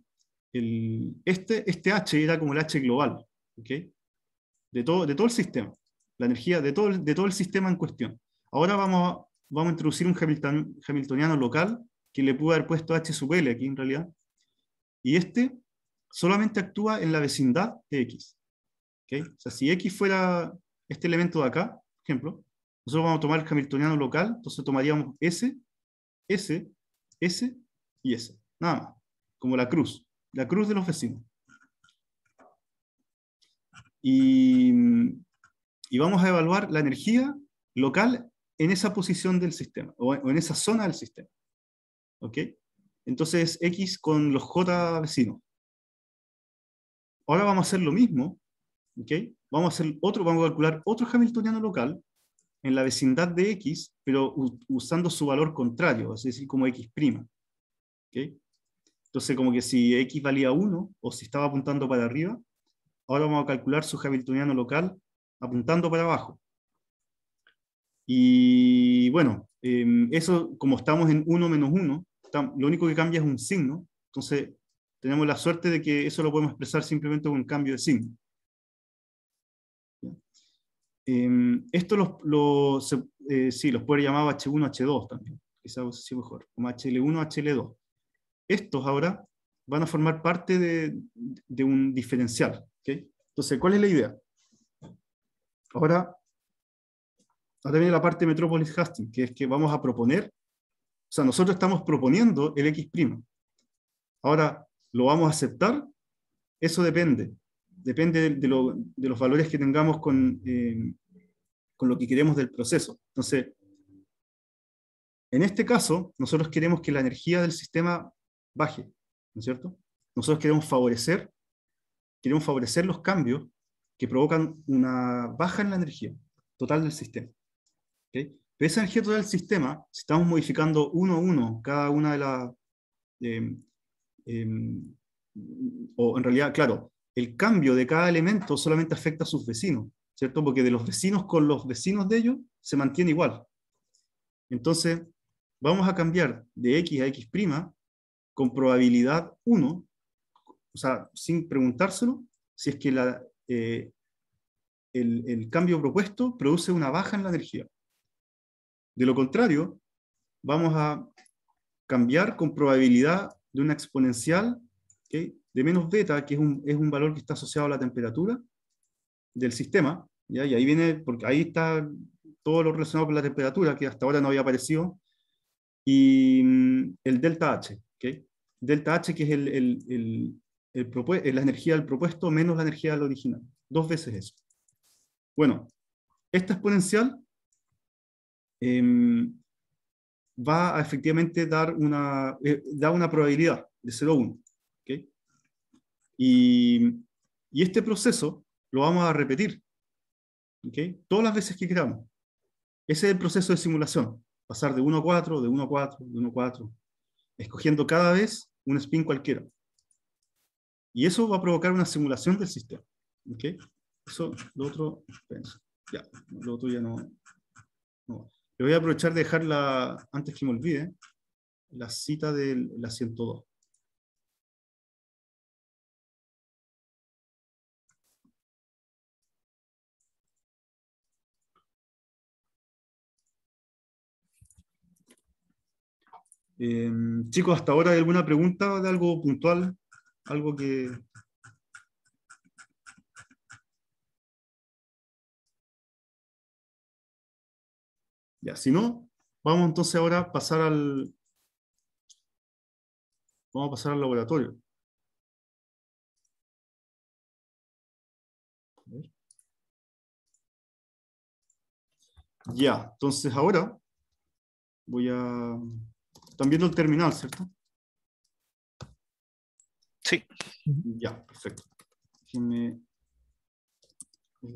A: este, este H era como el H global, de, todo, de todo el sistema, la energía de todo, el, de todo el sistema en cuestión. Ahora vamos a, vamos a introducir un Hamiltoniano local que le pudo haber puesto H sub L aquí en realidad, y este solamente actúa en la vecindad de X. O sea, si X fuera este elemento de acá, por ejemplo, nosotros vamos a tomar el Hamiltoniano local, entonces tomaríamos S, S, S y eso Nada más. Como la cruz. La cruz de los vecinos. Y, vamos a evaluar la energía local en esa posición del sistema o en esa zona del sistema. ¿Ok? Entonces, X con los J vecinos. Ahora vamos a hacer lo mismo. ¿Ok? Vamos a, hacer otro, vamos a calcular otro Hamiltoniano local en la vecindad de X, pero usando su valor contrario, es decir, como X'. Entonces, como que si x valía 1 o si estaba apuntando para arriba, ahora vamos a calcular su Hamiltoniano local apuntando para abajo. Y bueno, em, eso como estamos en 1 menos 1, lo único que cambia es un signo, entonces tenemos la suerte de que eso lo podemos expresar simplemente con un cambio de signo. Em, esto los, los eh, sí, los puede llamar H1, H2 también, quizás sí mejor, como HL1, HL2 estos ahora van a formar parte de, un diferencial. Entonces, ¿cuál es la idea? Ahora, ahora viene la parte de Metropolis Hastings, que es que vamos a proponer, o sea, nosotros estamos proponiendo el X'. Ahora, ¿lo vamos a aceptar? Eso depende. Depende de, los valores que tengamos con, eh, con lo que queremos del proceso. Entonces, en este caso, nosotros queremos que la energía del sistema baje, ¿no es cierto? Nosotros queremos favorecer, queremos favorecer los cambios que provocan una baja en la energía total del sistema. ¿okay? Pero esa energía total del sistema, si estamos modificando uno a uno cada una de las... Em, em, o en realidad, claro, el cambio de cada elemento solamente afecta a sus vecinos, ¿cierto? Porque de los vecinos con los vecinos de ellos se mantiene igual. Entonces, vamos a cambiar de X a X' con probabilidad 1, o sea, sin preguntárselo, si es que eh, el, cambio propuesto produce una baja en la energía. De lo contrario, vamos a cambiar con probabilidad de una exponencial de menos beta, que es un, valor que está asociado a la temperatura del sistema, y ahí viene, porque ahí está todo lo relacionado con la temperatura, que hasta ahora no había aparecido, y mm, el delta H. ¿okay? delta H, que es el, eh, la energía del propuesto menos la energía del original. Dos veces eso. Bueno, esta exponencial em, va a efectivamente dar una, eh, da una probabilidad de 0 ¿okay? Y, y, este proceso lo vamos a repetir todas las veces que queramos. Ese es el proceso de simulación. Pasar de 1 a 4, de 1 a 4, de 1 a 4. Escogiendo cada vez un spin cualquiera. Y eso va a provocar una simulación del sistema. Eso, lo otro, ya, lo otro ya no, no. Le voy a aprovechar de dejar la, antes que me olvide,
B: la cita de la 102.
A: Em, chicos, hasta ahora hay alguna pregunta de algo puntual, algo que...
B: Ya, si no, vamos entonces ahora a pasar al... Vamos a pasar al laboratorio. Ya, entonces ahora voy a
A: están viendo el terminal, ¿cierto?
B: Sí. Ya, perfecto. Déjenme... Eh,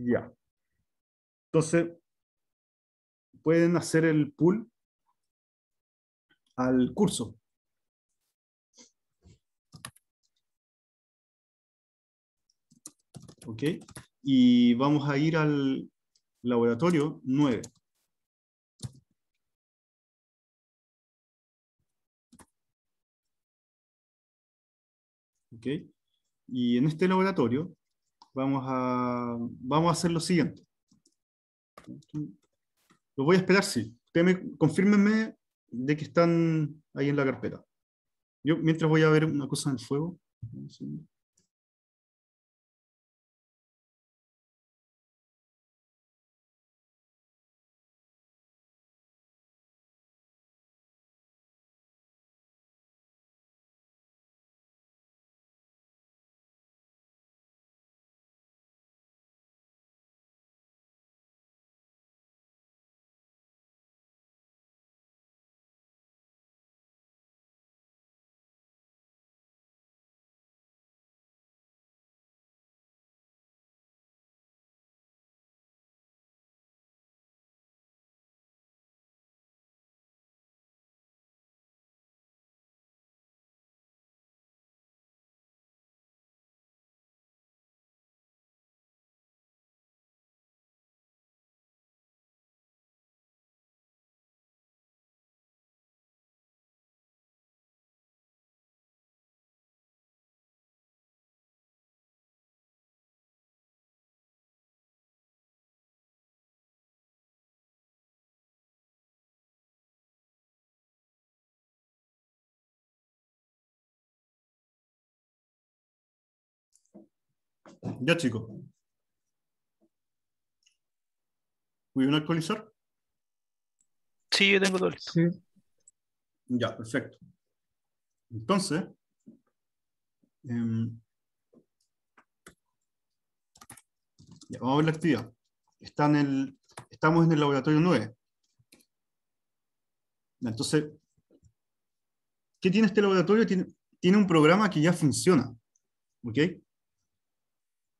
B: Ya. Entonces, pueden hacer el pull al curso.
A: ¿Ok? Y vamos a ir al laboratorio
B: 9. ¿Ok? Y en este
A: laboratorio Vamos a, vamos a hacer lo siguiente. Lo voy a esperar, sí. Ustedes confírmenme de que están ahí en
B: la carpeta. Yo mientras voy a ver una cosa en el fuego. Ya, chicos. ¿Puedo
A: actualizar? Sí, yo tengo todo Ya, perfecto. Entonces, em, vamos a ver la actividad. el, estamos en el laboratorio 9. Entonces, ¿qué tiene este laboratorio? Tiene, tiene un programa que ya funciona. ¿Ok?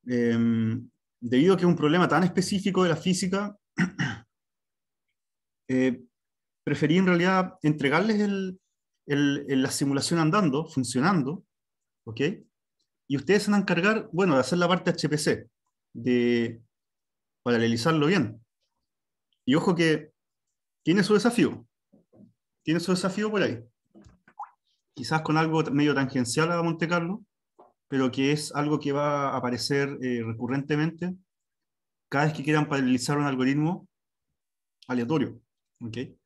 A: Em, debido a que es un problema tan específico de la física, *clears throat* eh, preferí en realidad entregarles la simulación andando, funcionando, ¿ok? Y ustedes se van a encargar, bueno, de hacer la parte HPC, de paralelizarlo bien. Y ojo que tiene su desafío, tiene su desafío por ahí. Quizás con algo medio tangencial a Monte Carlo, pero que es algo que va a aparecer eh, recurrentemente cada vez que quieran paralelizar un algoritmo aleatorio. ¿okay?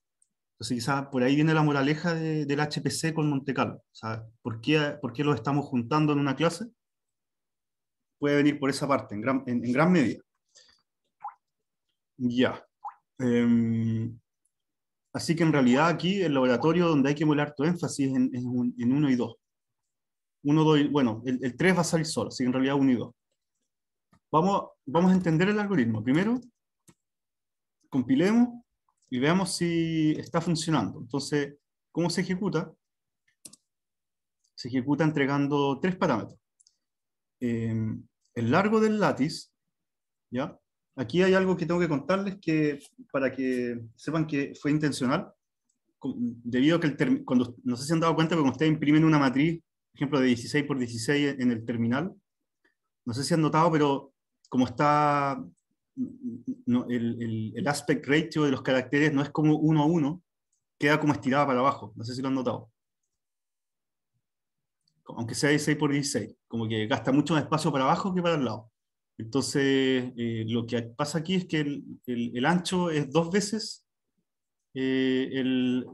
A: Entonces quizás por ahí viene la moraleja del HPC con Monte Carlo. ¿por qué, ¿por qué lo estamos juntando en una clase? Puede venir por esa parte, en gran, en, gran medida. Ya. Em, así que en realidad aquí el laboratorio donde hay que molar tu énfasis es en uno y dos. 1, 2, bueno, el, 3 va a salir solo, así que en realidad 1 y 2. Vamos, vamos a entender el algoritmo. Primero, compilemos y veamos si está funcionando. Entonces, ¿cómo se ejecuta? Se ejecuta entregando tres parámetros. Em, el largo del látiz, ¿ya? Aquí hay algo que tengo que contarles que, para que sepan que fue intencional, debido a que el cuando, no sé si han dado cuenta, pero cuando ustedes imprimen una matriz ejemplo, de 16 por 16 en el terminal. No sé si han notado, pero como está el, aspect ratio de los caracteres no es como uno a uno, queda como estirada para abajo. No sé si lo han notado. Aunque sea 16 por 16, como que gasta mucho más espacio para abajo que para el lado. Entonces, eh, lo que pasa aquí es que el, ancho es dos veces eh, el,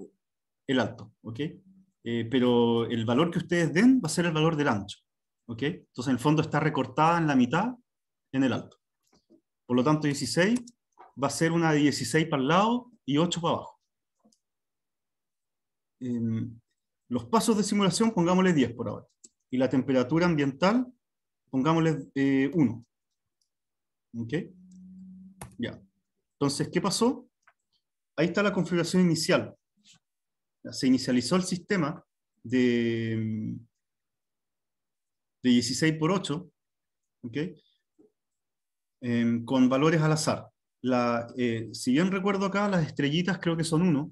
A: alto. ¿ok? Eh, pero el valor que ustedes den va a ser el valor del ancho. Entonces, el fondo está recortada en la mitad en el alto. Por lo tanto, 16 va a ser una de 16 para el lado y 8 para abajo. Em, los pasos de simulación, pongámosle 10 por ahora. Y la temperatura ambiental, pongámosle 1. Eh, ¿Ok? Ya. Entonces, ¿qué pasó? Ahí está la configuración inicial se inicializó el sistema de, de 16 por 8, em, con valores al azar. Eh, si bien recuerdo acá, las estrellitas creo que son 1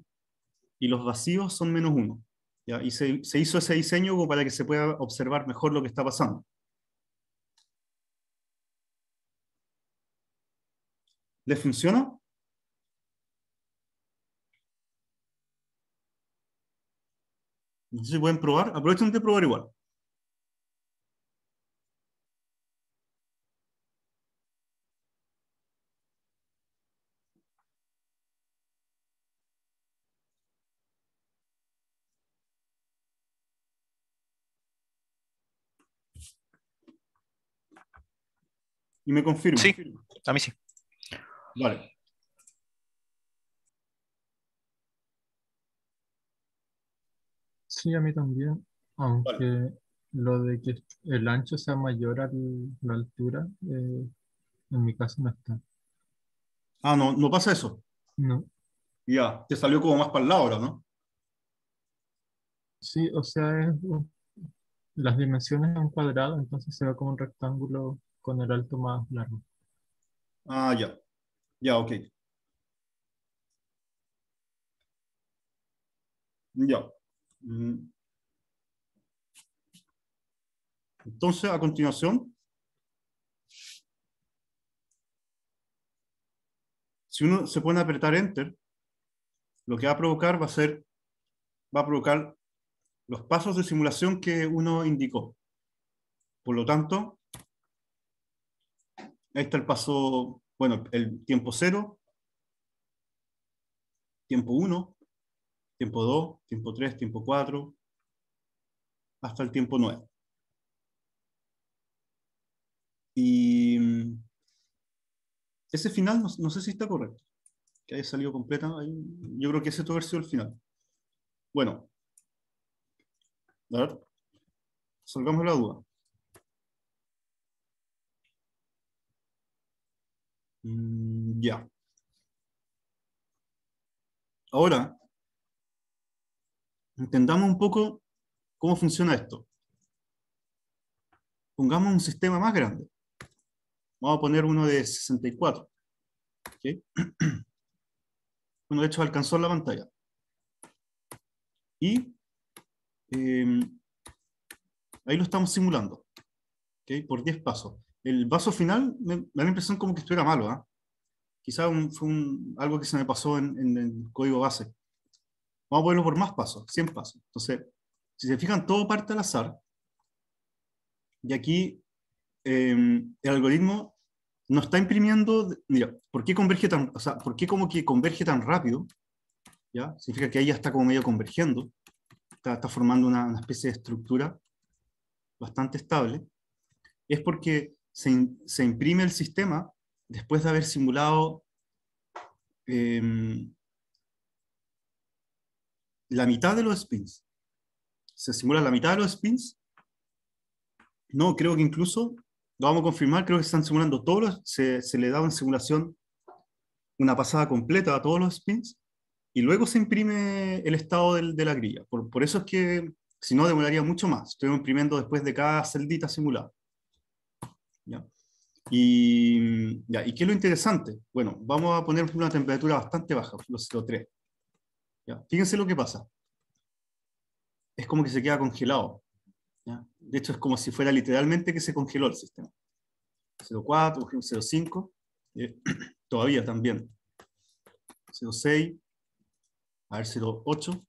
A: y los vacíos son menos 1. Y se, hizo ese diseño para que se pueda observar mejor lo que está pasando. ¿Les funciona? No sé si pueden probar. Aprovechen de probar igual. Y me confirma. Sí, a mí sí. Vale.
C: Sí, a mí también, aunque lo de que el ancho sea mayor a la altura, eh, en mi caso no está.
A: Ah, no, no pasa eso. No. Ya, te salió como más para el lado ¿no?
C: Sí, o sea, las dimensiones son cuadrado entonces se ve como un rectángulo con el alto más largo.
A: Ah, ya. Ya, ok. Ya. Entonces, a continuación, si uno se pone a apretar Enter, lo que va a provocar va a ser, va a provocar los pasos de simulación que uno indicó. Por lo tanto, ahí está el paso, bueno, el tiempo cero tiempo 1, tiempo 2, tiempo 3, tiempo 4, hasta el tiempo 9. Y mm, ese final, no, sé si está correcto, que haya salido completa. Yo creo que ese tuvo sido el final. Bueno,
B: a ver, Salvamos la duda. Mm, ya.
A: Ahora, Entendamos un poco cómo funciona esto. Pongamos un sistema más grande. Vamos a poner uno de 64. Bueno, *clears throat* de hecho alcanzó la pantalla. Y em, ahí lo estamos simulando. Por 10 pasos. El vaso final me, da la impresión como que estuviera malo. Quizás ¿ah? Quizá fue algo que se me pasó en, en el código base. Vamos a ponerlo por más pasos, 100 pasos. Entonces, si se fijan, todo parte al azar. Y aquí em, el algoritmo no está imprimiendo, mira, ¿por qué converge tan, o como que converge tan rápido? ¿Ya? Significa que ahí ya está como medio convergiendo, está, formando una, especie de estructura bastante estable, es porque se, imprime el sistema después de haber simulado em, la mitad de los spins. Se simula la mitad de los spins. No, creo que incluso, vamos a confirmar, creo que están simulando todos se, le da una simulación, una pasada completa a todos los spins, y luego se imprime el estado de la grilla. Por, eso es que, si no, demoraría mucho más. Estoy imprimiendo después de cada celdita simulada. Y, ¿Y qué es lo interesante? Bueno, vamos a poner una temperatura bastante baja, los 0,3. Fíjense lo que pasa. Es como que se queda congelado. De hecho, es como si fuera literalmente que se congeló el sistema. 04, 05, eh, *clears throat* todavía también. 06, a ver, 08,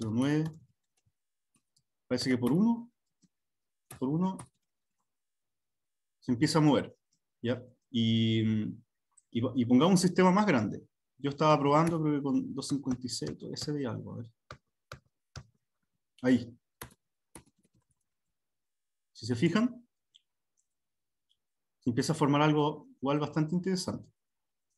A: 09. Parece que por uno, por uno, se empieza a mover. Mm, y pongamos un sistema más grande. Yo estaba probando, creo que con 2.56, ese de algo, Ahí. Si se fijan, empieza a formar algo igual bastante interesante.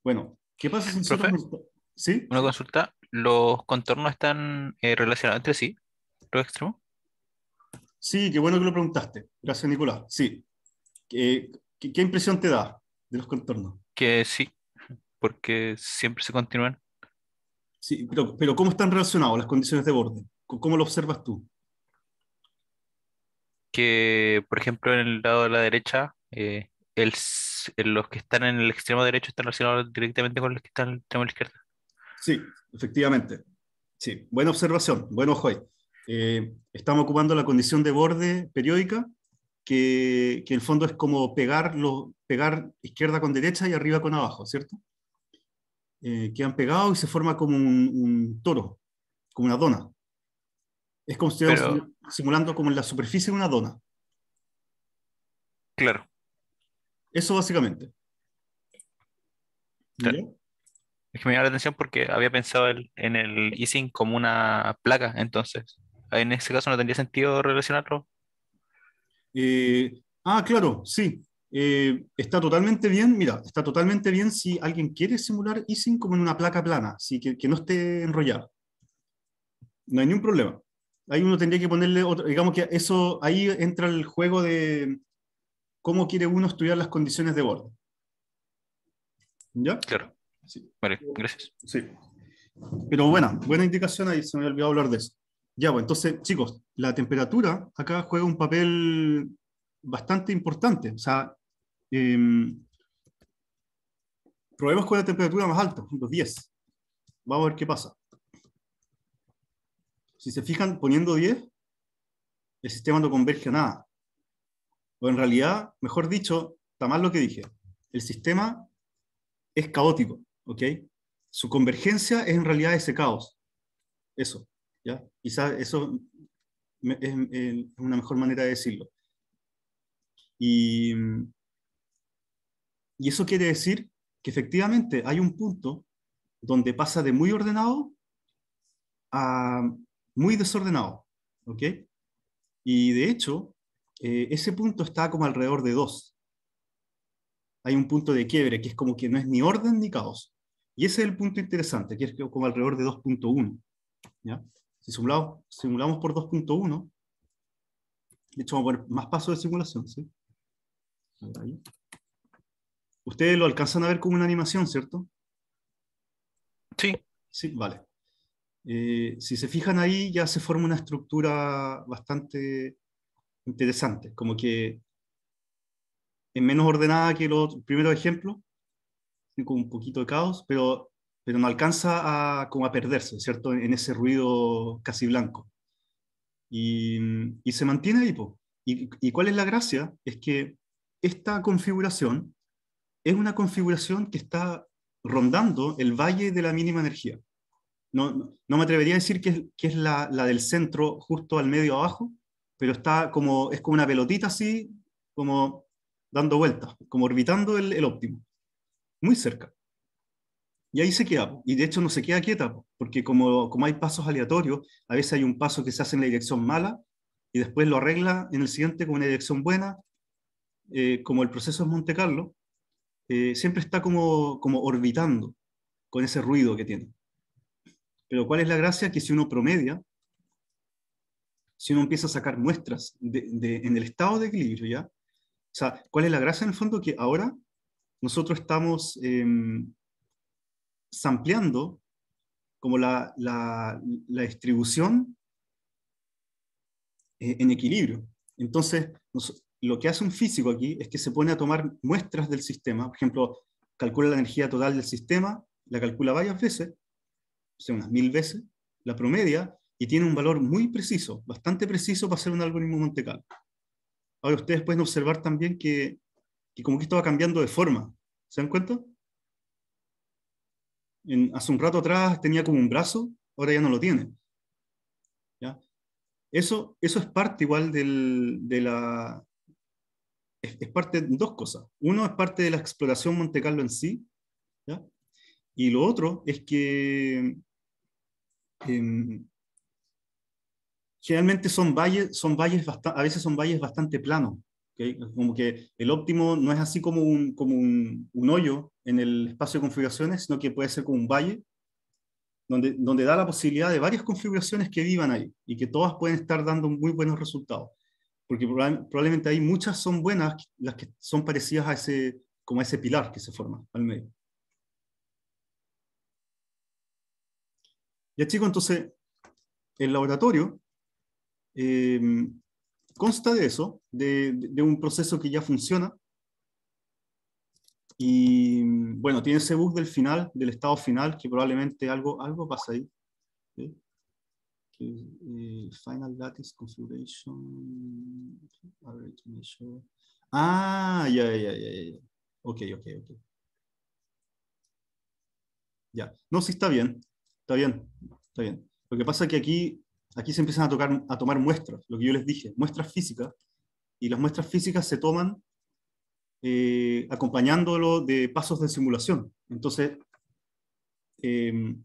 D: Bueno, ¿qué pasa si nosotros... ¿Sí? Una consulta, ¿los contornos están eh, relacionados entre sí, los extremo? Sí, qué
A: bueno que lo preguntaste. Gracias, Nicolás. Sí. qué impresión te da de los contornos?
D: Que sí, porque siempre se continúan. Sí, pero, ¿cómo están relacionados las
A: condiciones de borde? ¿Cómo lo observas tú?
D: Que, por ejemplo, en el lado de la derecha, eh, los que están en el extremo derecho están relacionados directamente con los que están en el extremo izquierdo. Sí,
A: efectivamente. Sí, buena observación, buen ojo eh, estamos ocupando la condición de borde periódica, que, en el fondo es como pegar izquierda con derecha y arriba con abajo, ¿cierto? Eh, que han pegado y se forma como un, toro, como una dona. Es como si simulando como la superficie de una dona. Claro. Eso
D: básicamente. Es que me llama la atención porque había pensado en el easing como una placa, entonces. En ese caso no tendría sentido relacionarlo. Eh,
A: ah, claro, sí. Eh, está totalmente bien, mira, está totalmente bien si alguien quiere simular easing como en una placa plana, así que, no esté enrollada. No hay ningún problema. Ahí uno tendría que ponerle otro, digamos que eso, ahí entra el juego de cómo quiere uno estudiar las condiciones de borde. ¿Ya? Claro. Sí.
C: Vale, gracias. Sí.
A: Pero buena, buena indicación ahí, se me había olvidado hablar de eso. Ya, bueno, pues, entonces, chicos, la temperatura acá juega un papel bastante importante. O sea, em, probemos con la temperatura más alta, los 10. Vamos a ver qué pasa. Si se fijan, poniendo 10, el sistema no converge a nada. O en realidad, mejor dicho, está mal lo que dije. El sistema es caótico, ¿ok? Su convergencia es en realidad ese caos. Eso, ¿ya? Quizás eso es una mejor manera de decirlo. Y, eso quiere decir que efectivamente hay un punto donde pasa de muy ordenado a muy desordenado. ¿Ok? Y de hecho, eh, ese punto está como alrededor de 2. Hay un punto de quiebre que es como que no es ni orden ni caos. Y ese es el punto interesante, que es como alrededor de 2.1. Si simulamos por 2.1, de hecho vamos a poner más pasos de simulación, ¿sí? Ustedes lo alcanzan a ver como una animación, ¿cierto? Sí. Sí, vale. Eh, si se fijan ahí, ya se forma una estructura bastante interesante, como que es menos ordenada que los primeros ejemplos, con un poquito de caos, pero, pero no alcanza a, como a perderse, ¿cierto? En, ese ruido casi blanco. Y, y se mantiene ahí. Y, y cuál es la gracia? Es que esta configuración es una configuración que está rondando el valle de la mínima energía. No, me atrevería a decir que es, la, del centro justo al medio abajo, pero está como, es como una pelotita así, como dando vueltas, como orbitando el, óptimo, muy cerca. Y ahí se queda, y de hecho no se queda quieta, porque como, como hay pasos aleatorios, a veces hay un paso que se hace en la dirección mala y después lo arregla en el siguiente con una dirección buena eh, como el proceso de Monte Carlo, eh, siempre está como, como orbitando con ese ruido que tiene. Pero ¿cuál es la gracia? Que si uno promedia, si uno empieza a sacar muestras de, en el estado de equilibrio, ¿ya? O sea, ¿cuál es la gracia en el fondo? Que ahora nosotros estamos eh, sampleando como la, la, distribución eh, en equilibrio. Entonces, nos, lo que hace un físico aquí es que se pone a tomar muestras del sistema, por ejemplo, calcula la energía total del sistema, la calcula varias veces, o sea, unas mil veces, la promedia y tiene un valor muy preciso, bastante preciso para hacer un algoritmo Monte Ahora ustedes pueden observar también que, como que estaba cambiando de forma, ¿se dan cuenta? hace un rato atrás tenía como un brazo, ahora ya no lo tiene. ¿Ya? Eso, eso es parte igual de la, es, parte de dos cosas. Uno es parte de la exploración Monte Carlo en sí, y lo otro es que em, generalmente son valles, son valles a veces son valles bastante planos. Como que el óptimo no es así como, un, como un, hoyo en el espacio de configuraciones, sino que puede ser como un valle, donde, donde da la posibilidad de varias configuraciones que vivan ahí y que todas pueden estar dando muy buenos resultados porque probablemente hay muchas son buenas, las que son parecidas a ese, como a ese pilar que se forma al medio. Ya chicos, entonces, el laboratorio em, consta de eso, de, un proceso que ya funciona. Y bueno, tiene ese bug del final, del estado final, que probablemente algo, algo pasa ahí. ¿sí? Eh, final lattice configuration. Ah, ya, ya, ya, ya. Ok, ok, ok. Ya. No, sí está bien. Está bien. Está bien. Lo que pasa es que aquí, aquí se empiezan a, tocar, a tomar muestras, lo que yo les dije, muestras físicas. Y las muestras físicas se toman eh, acompañándolo de pasos de simulación. Entonces, em,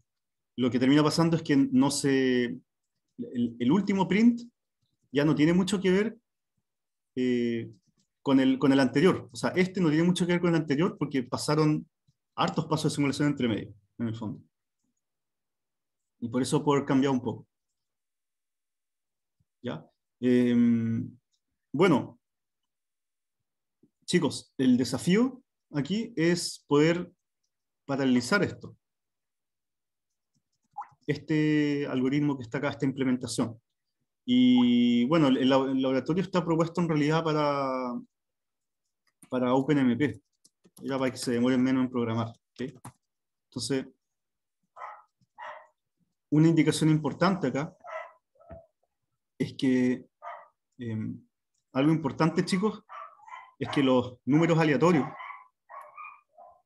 A: lo que termina pasando es que no se, el, último print ya no tiene mucho que ver eh, con, el, con el anterior. O sea, este no tiene mucho que ver con el anterior porque pasaron hartos pasos de simulación entre medio, en el fondo. Y por eso poder cambiar un poco. Em, bueno, chicos, el desafío aquí es poder paralizar esto este algoritmo que está acá, esta implementación. Y bueno, el, laboratorio está propuesto en realidad para, para OpenMP, era para que se demoren menos en programar. Entonces, una indicación importante acá es que em, algo importante, chicos, es que los números aleatorios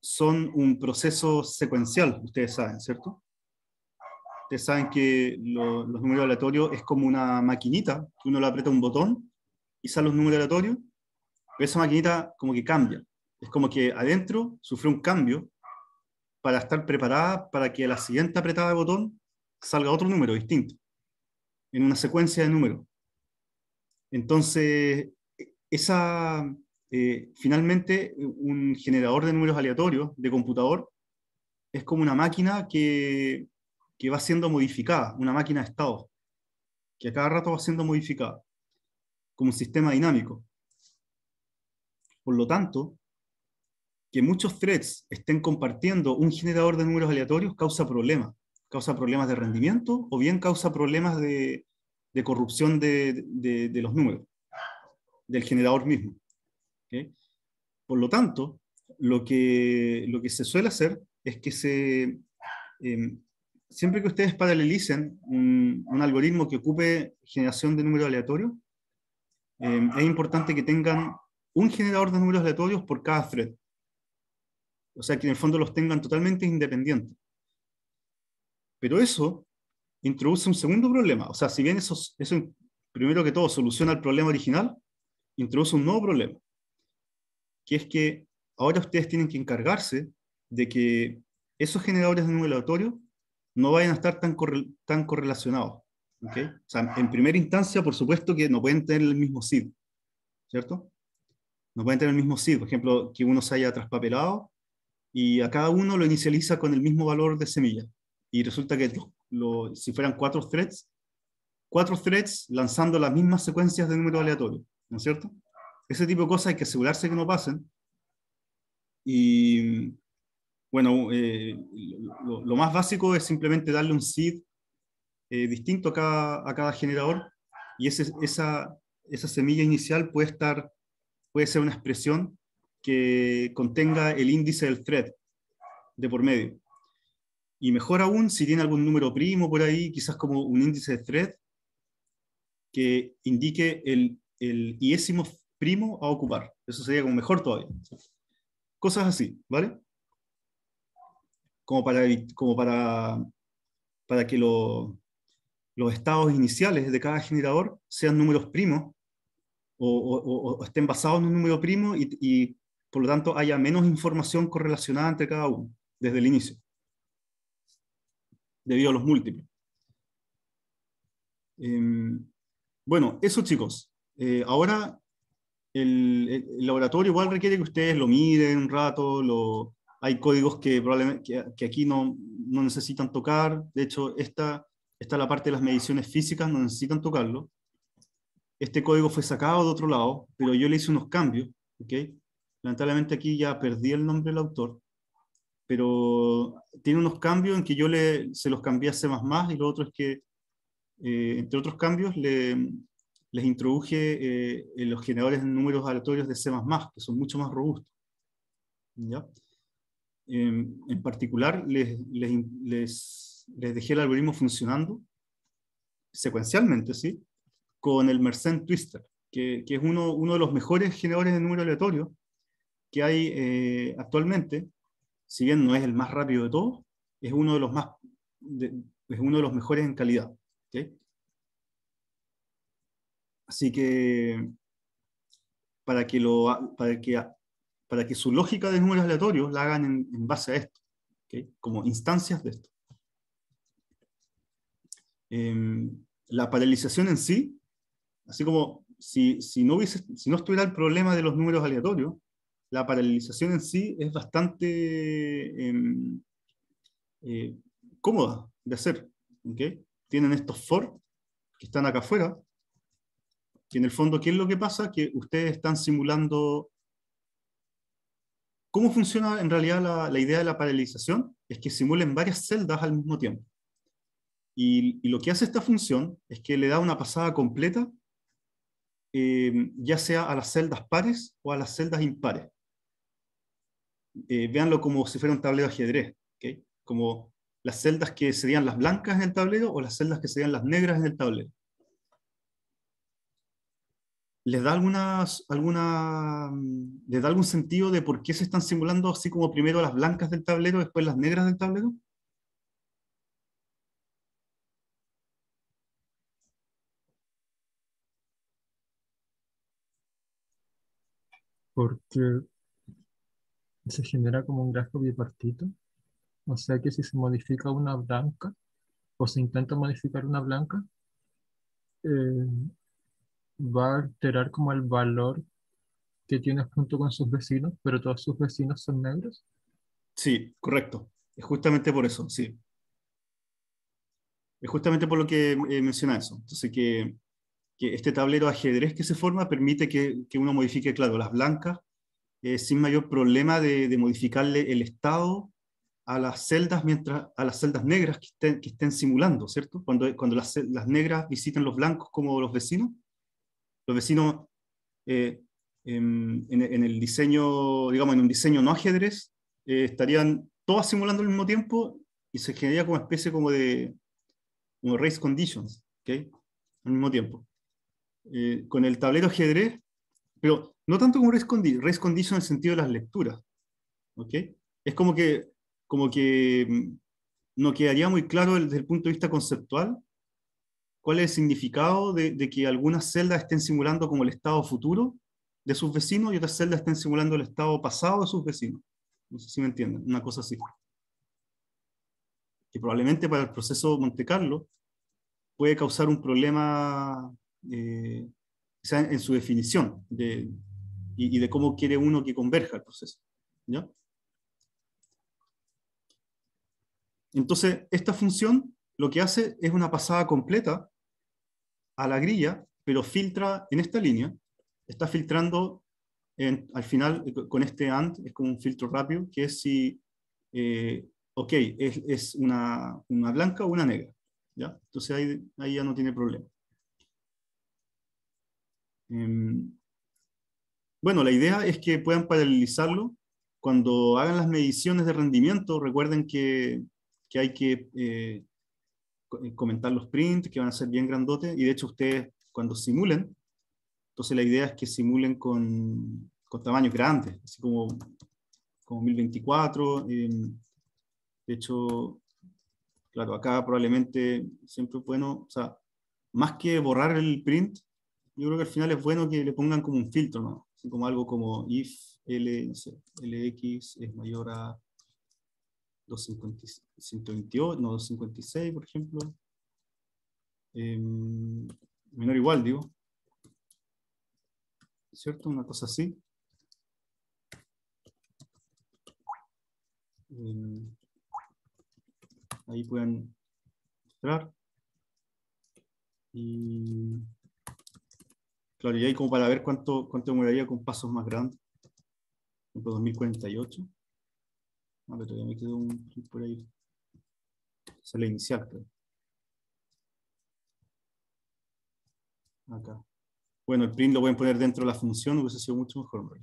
A: son un proceso secuencial, ustedes saben, ¿cierto? Ustedes saben que los números aleatorios es como una maquinita, que uno le aprieta un botón y salen los números aleatorios, pero esa maquinita como que cambia. Es como que adentro sufre un cambio para estar preparada para que a la siguiente apretada de botón salga otro número distinto, en una secuencia de números. Entonces, esa, eh, finalmente, un generador de números aleatorios de computador es como una máquina que que va siendo modificada, una máquina de estado, que a cada rato va siendo modificada, como un sistema dinámico. Por lo tanto, que muchos threads estén compartiendo un generador de números aleatorios causa problemas. Causa problemas de rendimiento o bien causa problemas de, corrupción de, los números, del generador mismo. Por lo tanto, lo que, lo que se suele hacer es que se, em, siempre que ustedes paralelicen un, algoritmo que ocupe generación de número aleatorio eh, es importante que tengan un generador de números aleatorios por cada thread. O sea, que en el fondo los tengan totalmente independientes. Pero eso introduce un segundo problema. O sea, si bien eso, eso primero que todo soluciona el problema original, introduce un nuevo problema. Que es que ahora ustedes tienen que encargarse de que esos generadores de número aleatorio no vayan a estar tan, correlacionados. ¿okay? O sea, en primera instancia, por supuesto que no pueden tener el mismo SID, ¿cierto? No pueden tener el mismo SID, por ejemplo, que uno se haya traspapelado y a cada uno lo inicializa con el mismo valor de semilla. Y resulta que si fueran cuatro threads, cuatro threads lanzando las mismas secuencias de número aleatorio, ¿no es cierto? Ese tipo de cosas hay que asegurarse que no pasen. Y bueno, eh, lo, más básico es simplemente darle un seed eh, distinto a cada, generador y esa, semilla inicial puede, estar, puede ser una expresión que contenga el índice del thread de por medio. Y mejor aún si tiene algún número primo por ahí, quizás como un índice de thread que indique el, el iésimo primo a ocupar. Eso sería como mejor todavía. Cosas así, ¿vale? como para, como para, para que los estados iniciales de cada generador sean números primos o, estén basados en un número primo y, por lo tanto haya menos información correlacionada entre cada uno desde el inicio, debido a los múltiples. Em, bueno, eso chicos. Eh, ahora el, el, laboratorio igual requiere que ustedes lo miren un rato, lo, hay códigos que, probablemente, que, aquí no, no, necesitan tocar. De hecho, esta, esta la parte de las mediciones físicas, no necesitan tocarlo. Este código fue sacado de otro lado, pero yo le hice unos cambios. ¿okay? Lamentablemente aquí ya perdí el nombre del autor, pero tiene unos cambios en que yo le, se los cambié a C++ y lo otro es que, eh, entre otros cambios, le, les introduje eh, los generadores de números aleatorios de C++, que son mucho más robustos. ¿Ya? en particular les, les, les, les, dejé el algoritmo funcionando secuencialmente, ¿sí? Con el Mersenne Twister, que, que es uno, uno, de los mejores generadores de número aleatorio que hay eh, actualmente, si bien no es el más rápido de todos, es uno de los, más, es uno de los mejores en calidad. ¿okay? Así que para que, lo, para que para que su lógica de números aleatorios la hagan en, base a esto, como instancias de esto. Em, la paralización en sí, así como si, no hubiese, estuviera el problema de los números aleatorios, la paralización en sí es bastante em, eh, cómoda de hacer. Tienen estos for que están acá afuera, que en el fondo, ¿qué es lo que pasa? Que ustedes están simulando ¿Cómo funciona en realidad la, idea de la paralelización Es que simulen varias celdas al mismo tiempo. Y, lo que hace esta función es que le da una pasada completa, eh, ya sea a las celdas pares o a las celdas impares. Eh, Veanlo como si fuera un tablero de ajedrez, como las celdas que serían las blancas en el tablero o las celdas que serían las negras en el tablero. ¿Le da, algunas, alguna, mm, da algún sentido de por qué se están simulando así como primero las blancas del tablero, después las negras
B: del tablero?
C: Porque se genera como un gráfico bipartito. O sea que si se modifica una blanca o se intenta modificar una blanca, eh, va a alterar como el valor que tiene junto con sus vecinos, pero todos sus vecinos son negros.
A: Sí, correcto. Es justamente por eso, sí. Es justamente por lo que eh, menciona eso. Entonces, que, que, este tablero ajedrez que se forma permite que, que uno modifique, claro, las blancas eh, sin mayor problema de, de, modificarle el estado a las celdas mientras a las celdas negras que estén, que estén simulando, ¿cierto? Cuando, cuando las, las negras visitan los blancos como los vecinos, los vecinos eh, en, el diseño, digamos, en un diseño no ajedrez, eh, estarían todas simulando al mismo tiempo y se generaría como especie como de race conditions, ¿ok? Al mismo tiempo. Eh, con el tablero ajedrez, pero no tanto como race, condi race conditions en el sentido de las lecturas, ¿ok? Es como que, como que mm, no quedaría muy claro desde el punto de vista conceptual cuál es el significado de, que algunas celdas estén simulando como el estado futuro de sus vecinos y otras celdas estén simulando el estado pasado de sus vecinos. No sé si me entienden, una cosa así. Que probablemente para el proceso Monte Carlo puede causar un problema eh, en su definición
B: y,
A: de cómo quiere uno que converja el proceso. Entonces, esta función lo que hace es una pasada completa a la grilla, pero filtra en esta línea, está filtrando en, al final eh, con este AND, es como un filtro rápido, que es si, eh, ok, es, una, una, blanca o una negra. ¿ya? Entonces ahí, ahí ya no tiene problema. Em, bueno, la idea es que puedan paralelizarlo. Cuando hagan las mediciones de rendimiento, recuerden que, que hay que eh, eh, comentar los prints, que van a ser bien grandotes, y de hecho ustedes cuando simulen, entonces la idea es que simulen con, con tamaños grandes, así como, como 1024, em, de hecho, claro, acá probablemente siempre bueno, o sea, más que borrar el print, yo creo que al final es bueno que le pongan como un filtro, ¿no? Así como algo como if L, lx es mayor a no, 256, por ejemplo. Em, menor igual, digo. ¿Cierto? Una cosa así. Em, ahí pueden entrar. Y claro, y ahí como para ver cuánto, cuánto demoraría con pasos más grandes. Por ejemplo, 2048. Vale, todavía me quedó un clip por ahí. Sale es inicial, Acá. Bueno, el print lo voy a poner dentro de la función, hubiese sido mucho
C: mejor.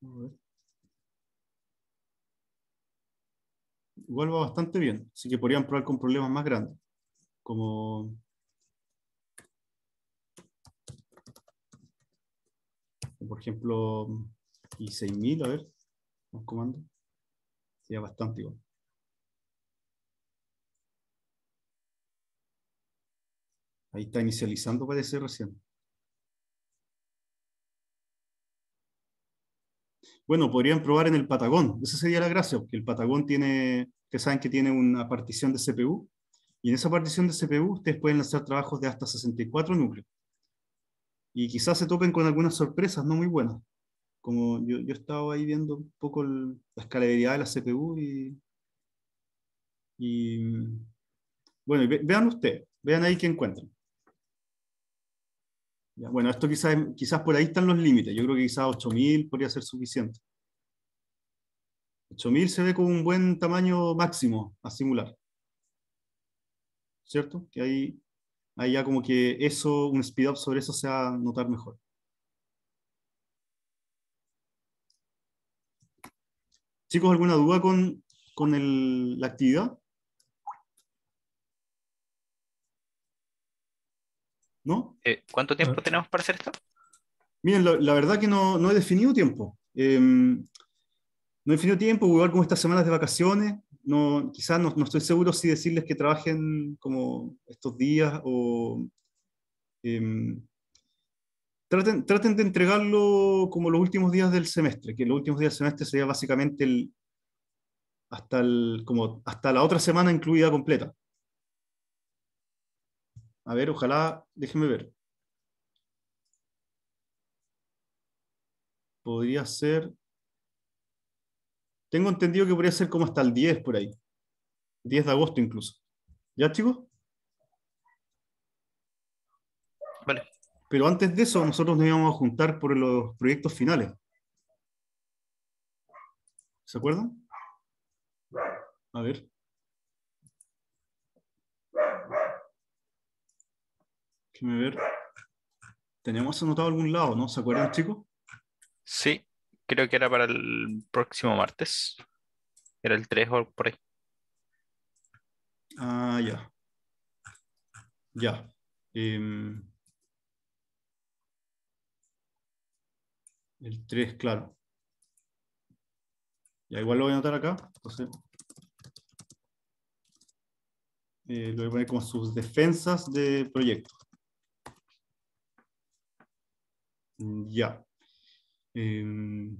C: ¿no?
A: Igual va bastante bien, así que podrían probar con problemas más grandes, como por ejemplo, y 6000, a ver, un comando. Sería bastante igual. Ahí está inicializando, parece recién. Bueno, podrían probar en el Patagón. Esa sería la gracia, porque el Patagón tiene, que saben que tiene una partición de CPU, y en esa partición de CPU ustedes pueden hacer trabajos de hasta 64 núcleos y quizás se topen con algunas sorpresas no muy buenas. Como yo, yo estaba ahí viendo un poco la escalabilidad de la CPU y, bueno, vean ustedes, vean ahí qué encuentran. bueno, esto quizás, quizás por ahí están los límites. Yo creo que quizás 8000 podría ser suficiente. 8000 se ve como un buen tamaño máximo a simular. ¿Cierto? Que ahí ahí ya como que eso, un speed up sobre eso se va a notar mejor. Chicos, ¿alguna duda con, la actividad?
D: ¿No? Eh, ¿Cuánto tiempo ah. tenemos para hacer esto?
A: Miren, la, verdad que no, he definido tiempo. Em, no he definido tiempo, jugar con estas semanas de vacaciones, quizás no, estoy seguro si decirles que trabajen como estos días o... Em, traten, de entregarlo como los últimos días del semestre, que los últimos días del semestre sería básicamente hasta, como hasta la otra semana incluida completa. A ver, ojalá, déjenme ver. Podría ser tengo entendido que podría ser como hasta el 10 por ahí. 10 de agosto incluso. ¿Ya, chicos? Vale. Pero antes de eso, nosotros nos íbamos a juntar por los proyectos finales.
B: ¿Se acuerdan? A ver. Déjenme ver.
A: Tenemos anotado algún lado, ¿no? ¿Se acuerdan, chicos?
D: Sí creo que era para el próximo martes. Era el 3 o por ahí. Ah, ya. Ya. Em,
A: el 3, claro. Ya igual lo voy a anotar acá. Entonces, eh, lo voy a poner como sus defensas de proyecto. Ya. Em,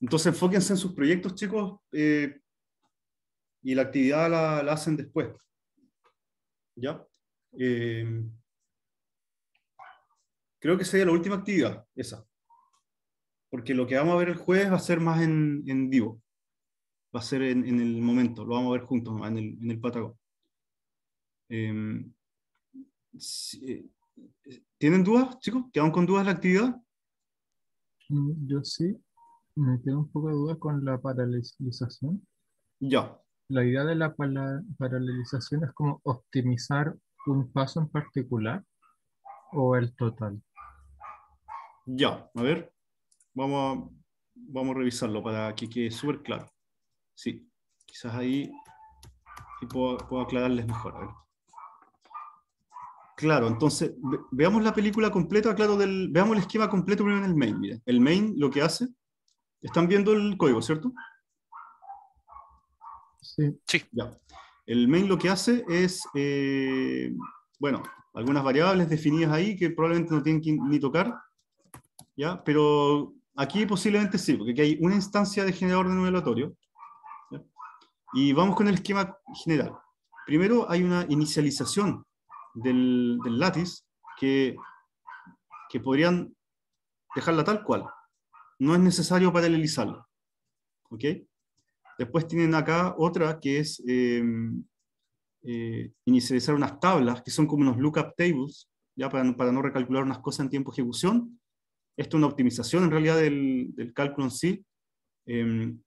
A: entonces, enfóquense en sus proyectos, chicos, eh, y la actividad la, hacen después. ¿Ya? Em, creo que sería la última actividad, esa. Porque lo que vamos a ver el jueves va a ser más en, vivo. Va a ser en, el momento, lo vamos a ver juntos en el, en Patagón. Em, eh, ¿Tienen dudas, chicos? ¿Quedan con dudas la actividad?
C: Mm, yo sí, me quedo un poco de duda con la paralelización. Ya. La idea de la paralelización es como optimizar un paso en particular o el total.
A: Ya, a ver, vamos a, vamos a revisarlo para que quede súper claro. Sí, quizás ahí puedo, puedo aclararles mejor. A Claro, entonces veamos la película completa, claro, del, veamos el esquema completo primero en el main. El main lo que hace, están viendo el código, ¿cierto? Sí. Ya. El main lo que hace es, eh, bueno, algunas variables definidas ahí que probablemente no tienen que ni tocar, ¿ya? Pero aquí posiblemente sí, porque aquí hay una instancia de generador de nuevo Y vamos con el esquema general. Primero hay una inicialización del, del que, que podrían dejarla tal cual. No es necesario paralelizarla. ¿Ok? Después tienen acá otra que es em, eh, inicializar unas tablas, que son como unos lookup tables, ya para, no recalcular unas cosas en tiempo de ejecución. Esto es una optimización en realidad del, cálculo en sí. Em,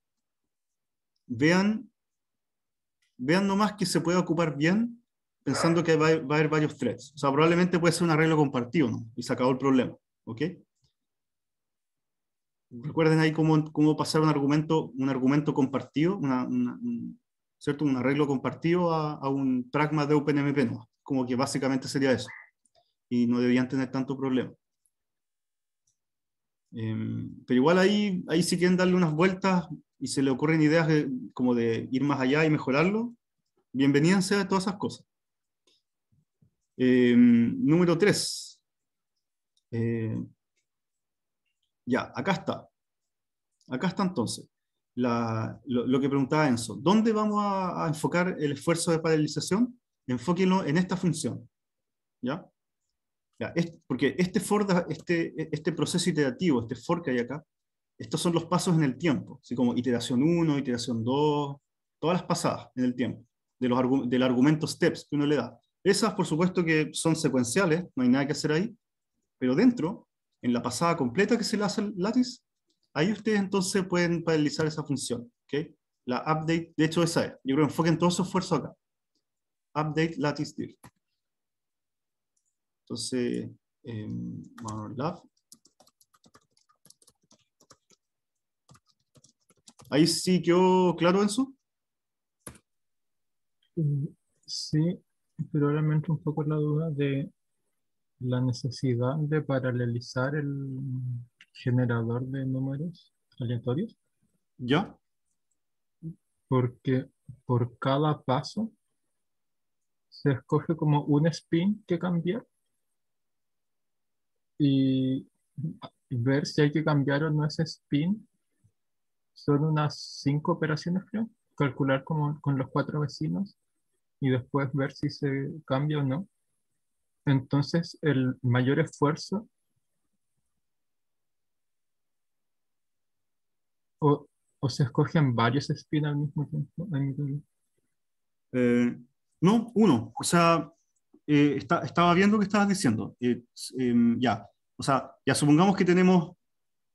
A: vean, vean nomás que se puede ocupar bien pensando que va, a haber varios threads. O sea, probablemente puede ser un arreglo compartido, ¿no? Y se acabó el problema, ¿ok? Recuerden ahí cómo, cómo pasar un argumento, un argumento compartido, ¿cierto? un arreglo compartido a, un pragma de OpenMP, ¿no? Como que básicamente sería eso. Y no deberían tener tanto problema. Em, pero igual ahí, ahí si quieren darle unas vueltas y se le ocurren ideas como de ir más allá y mejorarlo, bienvenidas a todas esas cosas. Em, número 3. Eh, ya, acá está. Acá está entonces lo, que preguntaba Enzo. ¿Dónde vamos a, enfocar el esfuerzo de paralización? Enfóquenlo en esta función. ¿Ya? porque este, for, este, este proceso iterativo, este for que hay acá, estos son los pasos en el tiempo, así como iteración 1, iteración 2, todas las pasadas en el tiempo, de los, del argumento steps que uno le da. Esas, por supuesto, que son secuenciales, no hay nada que hacer ahí, pero dentro, en la pasada completa que se le hace el Lattice ahí ustedes entonces pueden paralizar esa función. ¿okay? La update, de hecho, esa es. Yo creo que enfoquen todo su esfuerzo acá. Update lattice dir Entonces, eh, em, la. Ahí sí quedó claro eso.
C: Sí, pero ahora me entra un poco la duda de la necesidad de paralelizar el generador de números aleatorios. ¿Ya? Porque por cada paso se escoge como un spin que cambiar y ver si hay que cambiar o no ese spin. Son unas cinco operaciones, creo. Calcular como con los cuatro vecinos y después ver si se cambia o no. Entonces, el mayor esfuerzo o, o se escogen varios spins al mismo tiempo.
A: Eh, no, uno. O sea, eh, estaba viendo lo que estabas diciendo. Eh, em, ya, o sea, ya supongamos que tenemos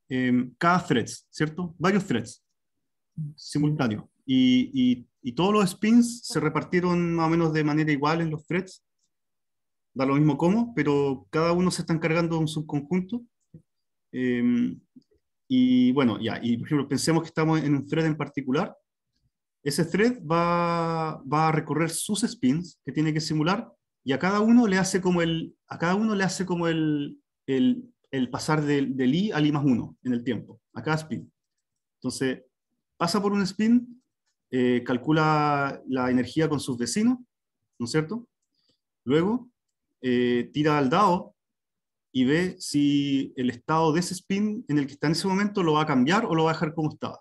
A: em, cada thread, ¿cierto? Varios threads simultáneos. Y, y, todos los spins se repartieron más o menos de manera igual en los threads. Da lo mismo cómo, pero cada uno se está encargando de un subconjunto. Em, y bueno, ya, y por ejemplo, pensemos que estamos en un thread en particular. Ese thread va, va a recorrer sus spins que tiene que simular y a cada uno le hace como el, a cada uno le hace como el, el, el pasar del, del i al i más 1 en el tiempo, a cada spin. Entonces, pasa por un spin, eh, calcula la energía con sus vecinos, ¿no es cierto? Luego eh, tira al dado y ve si el estado de ese spin en el que está en ese momento lo va a cambiar o lo va a dejar como estaba.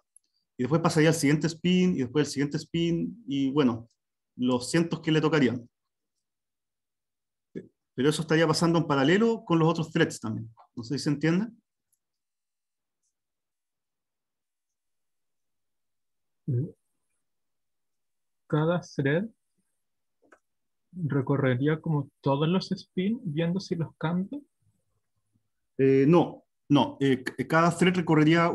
A: Y después pasaría al siguiente spin y después al siguiente spin y bueno, los cientos que le tocarían. Pero eso estaría pasando en paralelo con los otros threads también. No sé si se entiende.
C: cada thread recorrería como todos los spins viendo si los cambio.
A: Eh, no, no. Eh, eh, cada thread recorrería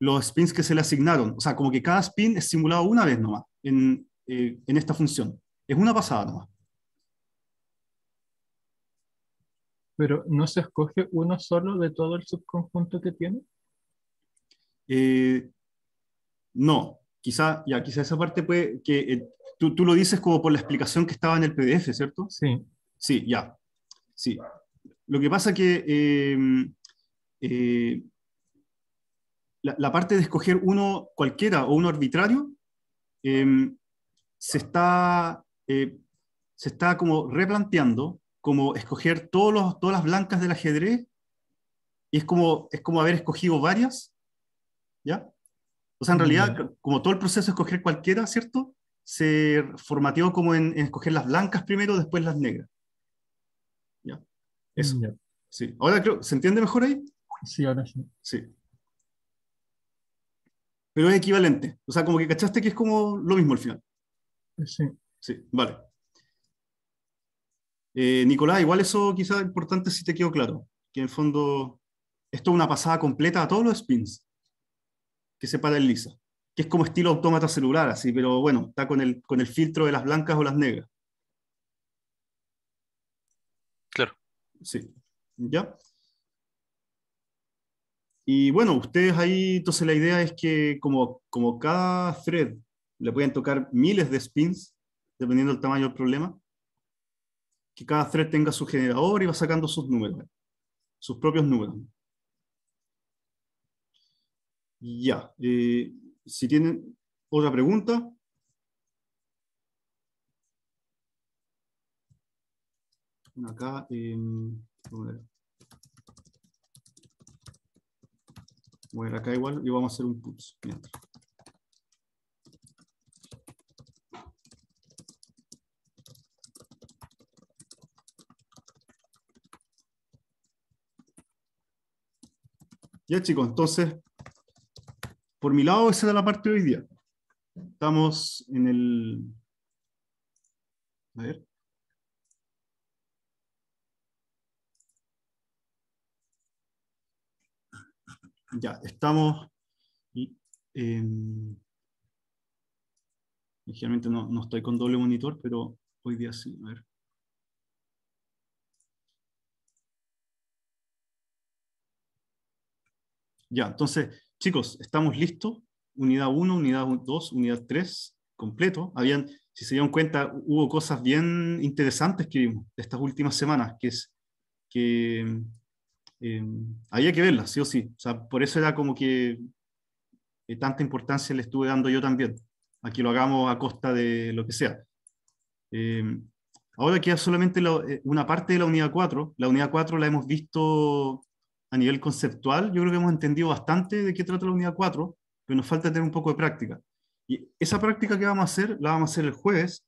A: los spins que se le asignaron. O sea, como que cada spin es simulado una vez
C: nomás en, en esta función. Es una pasada nomás. Pero no se escoge uno solo de todo el subconjunto que tiene.
A: no, quizá, ya, quizá esa parte puede, que eh, tú, lo dices como por la explicación que estaba en el PDF, ¿cierto? Sí. Sí, ya. Sí. Lo que pasa que em, eh, la, parte de escoger uno cualquiera o uno arbitrario em, se está, eh, se está como replanteando como escoger todos todas las blancas del ajedrez y es como, es como haber escogido varias, ¿ya? O sea, en realidad, como todo el proceso de escoger cualquiera, ¿cierto? Se formateó como en, escoger las blancas primero, después las negras. Ya. Eso. Sí. Ahora creo, ¿se entiende mejor ahí? Sí, ahora sí. Sí. Pero es equivalente. O sea, como que cachaste que es como lo mismo al final. Sí. Sí, vale. Eh, Nicolás, igual eso quizás es importante si te quedó claro, que en el fondo esto es una pasada completa a todos los spins que se paraliza, que es como estilo autómata celular, así, pero bueno, está con el, con el filtro de las blancas o las negras. Claro. Sí. ¿Ya? Y bueno, ustedes ahí, entonces la idea es que como, como cada thread le pueden tocar miles de spins, dependiendo del tamaño del problema, que cada thread tenga su generador y va sacando sus números, sus propios números. Ya, eh, si tienen otra pregunta.
C: Acá, eh, em,
A: bueno, acá igual y vamos a hacer un puts. Ya chicos, entonces por mi lado, esa es la parte de hoy día. Estamos
B: en el... A ver.
A: Ya, estamos... Em, ligeramente no, no estoy con doble monitor, pero hoy día sí. A ver. Ya, entonces, chicos, estamos listos, unidad 1, unidad 2, unidad 3, completo. Habían, si se dieron cuenta, hubo cosas bien interesantes que vimos estas últimas semanas, que es que em, había que verlas, sí o sí. O sea, por eso era como que eh, tanta importancia le estuve dando yo también, a que lo hagamos a costa de lo que sea. Em, ahora queda solamente eh, una parte de la unidad 4. La unidad 4 la hemos visto a nivel conceptual, yo creo que hemos entendido bastante de qué trata la unidad 4, pero nos falta tener un poco de práctica. Y esa práctica que vamos a hacer, la vamos a hacer el jueves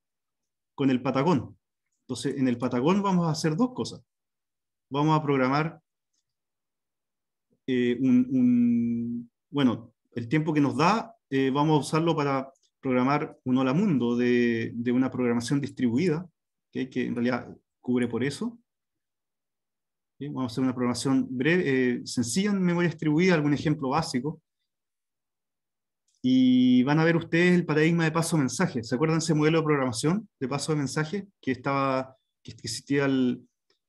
A: con el Patagón. Entonces, en el Patagón vamos a hacer dos cosas. Vamos a programar eh, un, Bueno, el tiempo que nos da, eh, vamos a usarlo para programar un Hola Mundo de, una programación distribuida, que en realidad cubre por eso. Vamos a hacer una programación breve, eh, sencilla en memoria distribuida, algún ejemplo básico. Y van a ver ustedes el paradigma de paso-mensaje. ¿Se acuerdan ese modelo de programación de paso-mensaje de que, estaba, que existía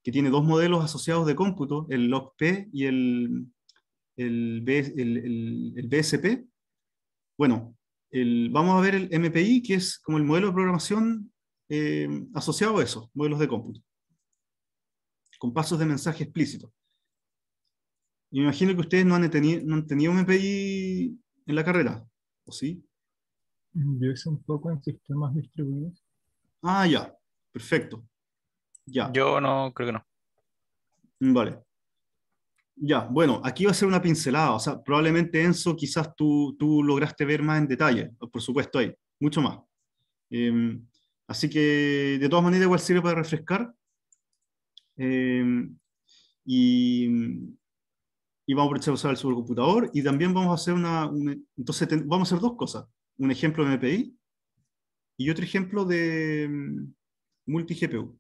A: que tiene dos modelos asociados de cómputo, el LOC-P y el, el, BSP? Bueno, vamos a ver el MPI, que es como el modelo de programación eh, asociado a eso, modelos de cómputo con pasos de mensaje explícito. me imagino que ustedes no han, tenido, no han tenido MPI e en la carrera, ¿o sí?
C: Yo hice un poco en sistemas distribuidos.
A: Ah, ya, perfecto. Ya. Yo no, creo que no. Vale. Ya, bueno, aquí va a ser una pincelada, o sea, probablemente Enzo, quizás tú, tú lograste ver más en detalle, por supuesto, ahí, mucho más. Em, así que, de todas maneras, igual sirve para refrescar Em, y, y, vamos a aprovechar usar el supercomputador y también vamos a hacer una, entonces vamos a hacer dos cosas, un ejemplo de MPI y otro ejemplo de em, multi-GPU.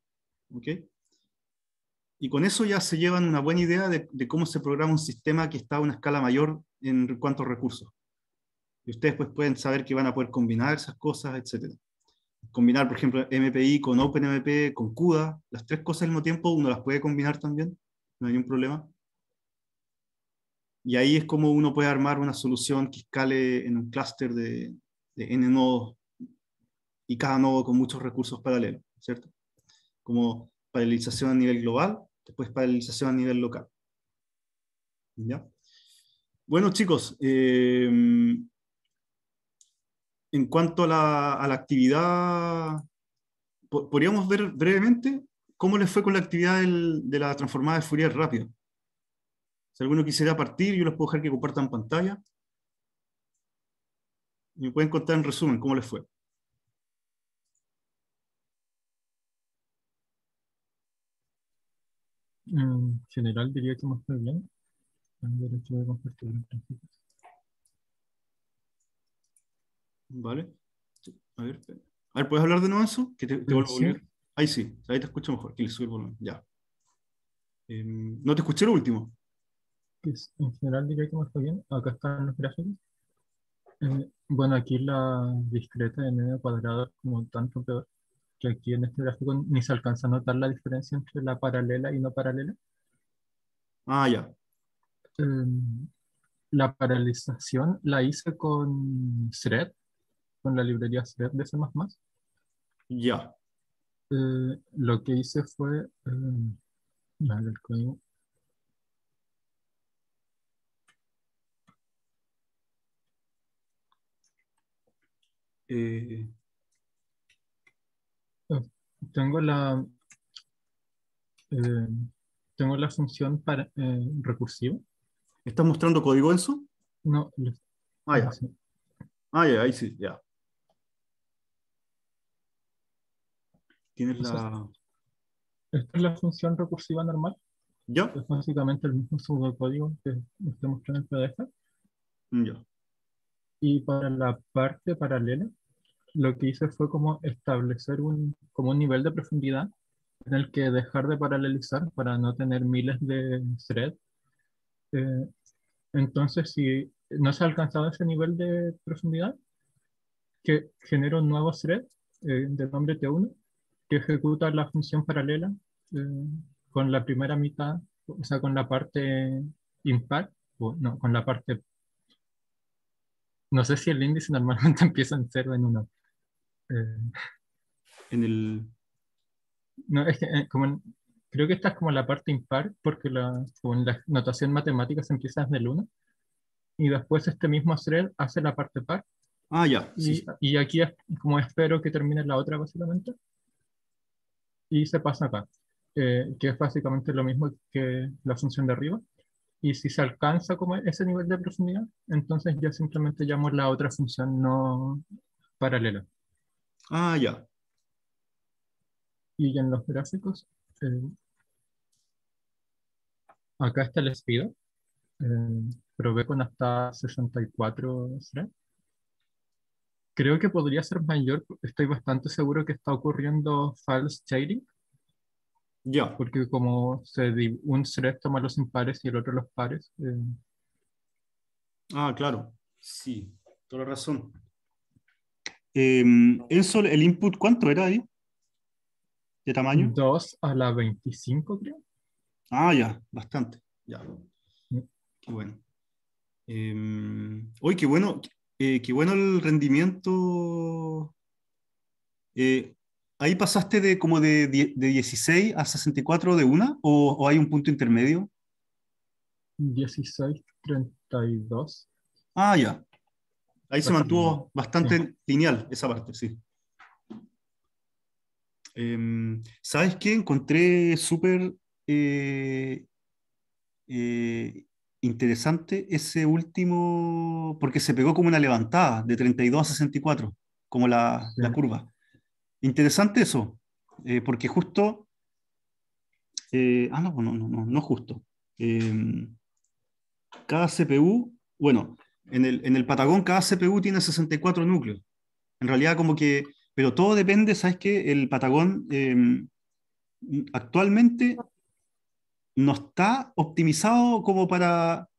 A: Y con eso ya se llevan una buena idea de, cómo se programa un sistema que está a una escala mayor en cuanto recursos. Y ustedes pues pueden saber que van a poder combinar esas cosas, etcétera combinar, por ejemplo, MPI con OpenMP, con CUDA, las tres cosas al mismo tiempo, uno las puede combinar también, no hay ningún problema. Y ahí es como uno puede armar una solución que escale en un clúster de, N nodos y cada nodo con muchos recursos paralelos, ¿cierto? Como paralelización a nivel global, después paralelización a nivel local. ¿Ya? Bueno, chicos, eh, en cuanto a la, actividad, podríamos ver brevemente cómo les fue con la actividad de la transformada de Fourier rápida. Si alguno quisiera partir, yo les puedo dejar que compartan pantalla. Y me pueden contar en resumen cómo les fue.
C: En general diría que me bien. Vale. A ver,
A: a ver, ¿puedes hablar de nuevo eso? Que te, mm, vuelvo a Ahí sí, ahí te escucho mejor. le subo Ya. Em, no te escuché lo último.
C: en general diría que me está bien. Acá están los gráficos. Eh, bueno, aquí la discreta de n cuadrado es como tanto peor que aquí en este gráfico ni se alcanza a notar la diferencia entre la paralela y no paralela. Ah, ya. Em, la paralización la hice con thread, con la librería C de C++. Ya. Eh, lo que hice fue... Eh,
B: el código. Eh,
C: tengo la... tengo la función para, recursiva. ¿Estás mostrando código eso? No.
A: Ah, ah, ahí sí, ya. Tienes la.
C: Esta es la función recursiva normal. Yo. Es básicamente el mismo subcódigo que te mostré en el PDF. yo Y para la parte paralela, lo que hice fue como establecer un, como un nivel de profundidad en el que dejar de paralelizar para no tener miles de threads. Eh, entonces, si no se ha alcanzado ese nivel de profundidad, que genero un nuevo thread eh, de nombre T1 que ejecuta la función paralela eh, con la primera mitad, o sea, con la parte impar, o no, con la parte... No sé si el índice *laughs* normalmente empieza en 0 en 1.
A: Eh, en el...
C: No, es que eh, como creo que esta es como la parte impar, porque la, la notación matemática se empieza desde el 1, y después este mismo thread hace la parte par.
A: Ah, ya. Y,
C: y, aquí es como espero que termine la otra, básicamente y se pasa acá, que es básicamente lo mismo que la función de arriba. Y si se alcanza como ese nivel de profundidad, entonces ya simplemente llamo la otra función no paralela. Ah, ya. Y en los gráficos, eh, acá está el speed, eh, probé con hasta 64 threads Creo que podría ser mayor, estoy bastante seguro que está ocurriendo false shading. Ya. Porque como se, un thread toma los impares y el otro los pares. Eh.
A: Ah, claro. Sí, toda la razón. eso, em, el input, ¿cuánto era ahí? ¿De tamaño? 2
C: a la 25, creo.
A: Ah, ya, bastante. Ya. Mm. Qué bueno. Eh, em, hoy, qué bueno. Eh, qué bueno el rendimiento. Eh, ¿Ahí pasaste de como de, 16 a 64 de una o, hay un punto intermedio?
C: 16, 32.
A: Ah, ya. Ahí se mantuvo bastante lineal esa parte, sí. Em, ¿Sabes qué? Encontré súper eh, interesante ese último, porque se pegó como una levantada de 32 a 64, como la, curva. Interesante eso, eh, porque justo... Eh, ah, no, no, no, no justo. Eh, cada CPU, bueno, en el, en el Patagón cada CPU tiene 64 núcleos. En realidad como que, pero todo depende, ¿sabes qué? El Patagón em, actualmente no está optimizado como para,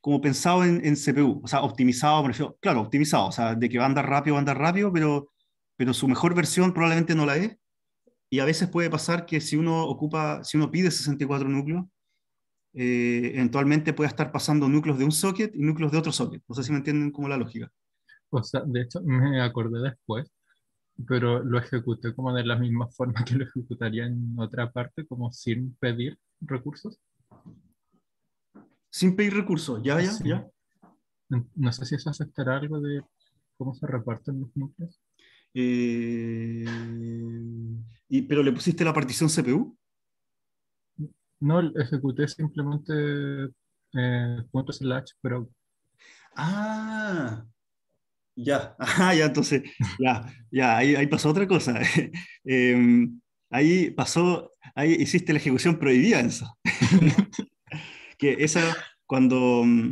A: como pensado en, CPU. O sea, optimizado, prefiero, claro, optimizado, o sea, de que va a andar rápido, va a andar rápido, pero, pero su mejor versión probablemente no la es. Y a veces puede pasar que si uno ocupa, si uno pide 64 núcleos, eh, eventualmente pueda estar pasando núcleos de un socket y núcleos de otro socket. No sé si me entienden como la lógica.
C: O sea, de hecho, me acordé después, pero lo ejecuté como de la misma *laughs* forma que lo ejecutaría en otra parte, como sin pedir, recursos? Sin pedir recursos, ya, ya, ya. No sé si eso aceptará algo de cómo se reparten los núcleos.
A: Eh, y, ¿Pero le pusiste la partición CPU?
C: No, ejecuté simplemente eh, punto slash, pero...
A: Ah, ya, *laughs* ah, ya, entonces, ya, ya, ahí, ahí pasó otra cosa. *laughs* eh, ahí pasó, ahí hiciste la ejecución prohibida, eso. *laughs* que esa, cuando, mm,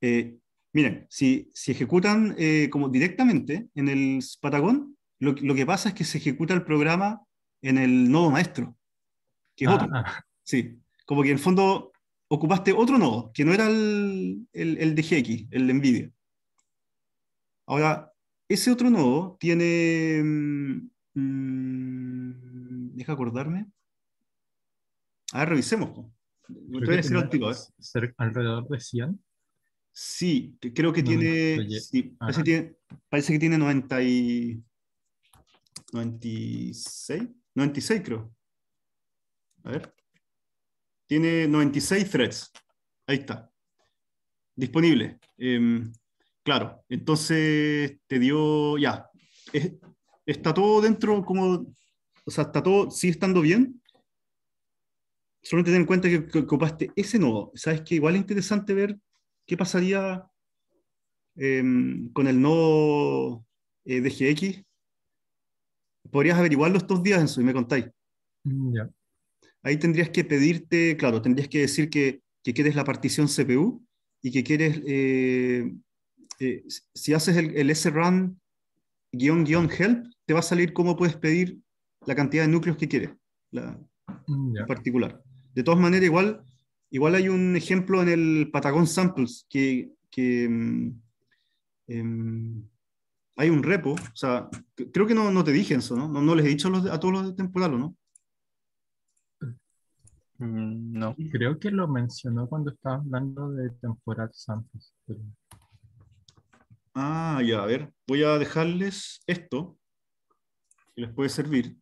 A: eh, miren, si, si ejecutan eh, como directamente en el Patagón, lo, que pasa es que se ejecuta el programa en el nodo maestro, que es otro. Ah, ah. Sí, como que en el fondo ocupaste otro nodo, que no era el, de GX, el de NVIDIA. Ahora, ese otro nodo tiene... Mm, mm, deja acordarme. A ah, ver, revisemos.
C: antiguo, ¿eh? ¿Alrededor de 100?
A: Sí, creo que tiene, parece que tiene, 90 y, 96, 96 creo. A ver. Tiene 96 threads. Ahí está. Disponible. Em, claro, entonces te dio, ya, está todo dentro como o sea, está todo, sigue estando bien. Solo ten en cuenta que, ocupaste ese nodo. Sabes que igual es interesante ver qué pasaría em, con el nodo DGX eh, de Podrías averiguarlo estos días, Enzo, y me contáis. Mm, Ahí tendrías que pedirte, claro, tendrías que decir que, que quieres la partición CPU y que quieres, eh, eh, si haces el, el guión guión help, te va a salir cómo puedes pedir la cantidad de núcleos que quiere,
B: en
A: particular. De todas maneras, igual, igual hay un ejemplo en el Patagon Samples que, mm, em, hay un repo, o sea, creo que no, te dije eso, ¿no? ¿no? les he dicho a, todos los de temporal, ¿no?
C: Mm, no, creo que lo mencionó cuando estaba hablando de temporal
B: samples.
A: Ah, ya, a ver, voy a dejarles esto, que les puede servir.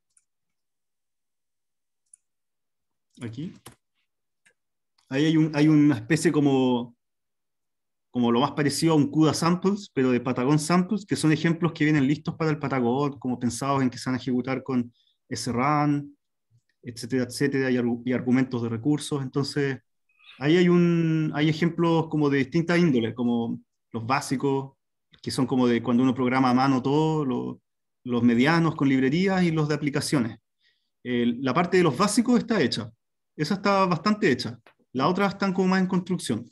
A: Aquí. Ahí hay, una especie como, como lo más parecido a un CUDA samples, pero de Patagon samples, que son ejemplos que vienen listos para el Patagon, como pensados en que se van a ejecutar con SRAN, etcétera, etcétera, y, argumentos de recursos. Entonces, ahí hay, un, hay ejemplos como de distintas índoles, como los básicos, que son como de cuando uno programa a mano todo, los medianos con librerías y los de aplicaciones. la parte de los básicos está hecha. Esa está bastante hecha. Las otras están como más en construcción.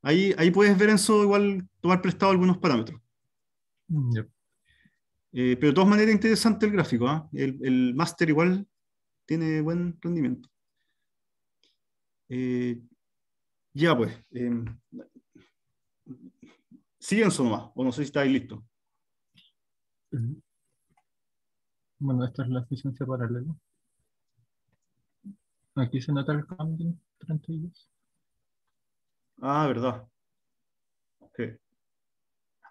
A: Ahí, ahí puedes ver en eso igual tomar prestado algunos parámetros. Mm, eh, pero de todas maneras interesante el gráfico. ¿ah? El, el máster igual tiene buen rendimiento. Eh, ya pues. Em, siguen nomás, o no sé si está ahí listo.
C: Bueno, esta es la eficiencia paralela. Aquí se nota el cambio entre ellos.
A: Ah, verdad.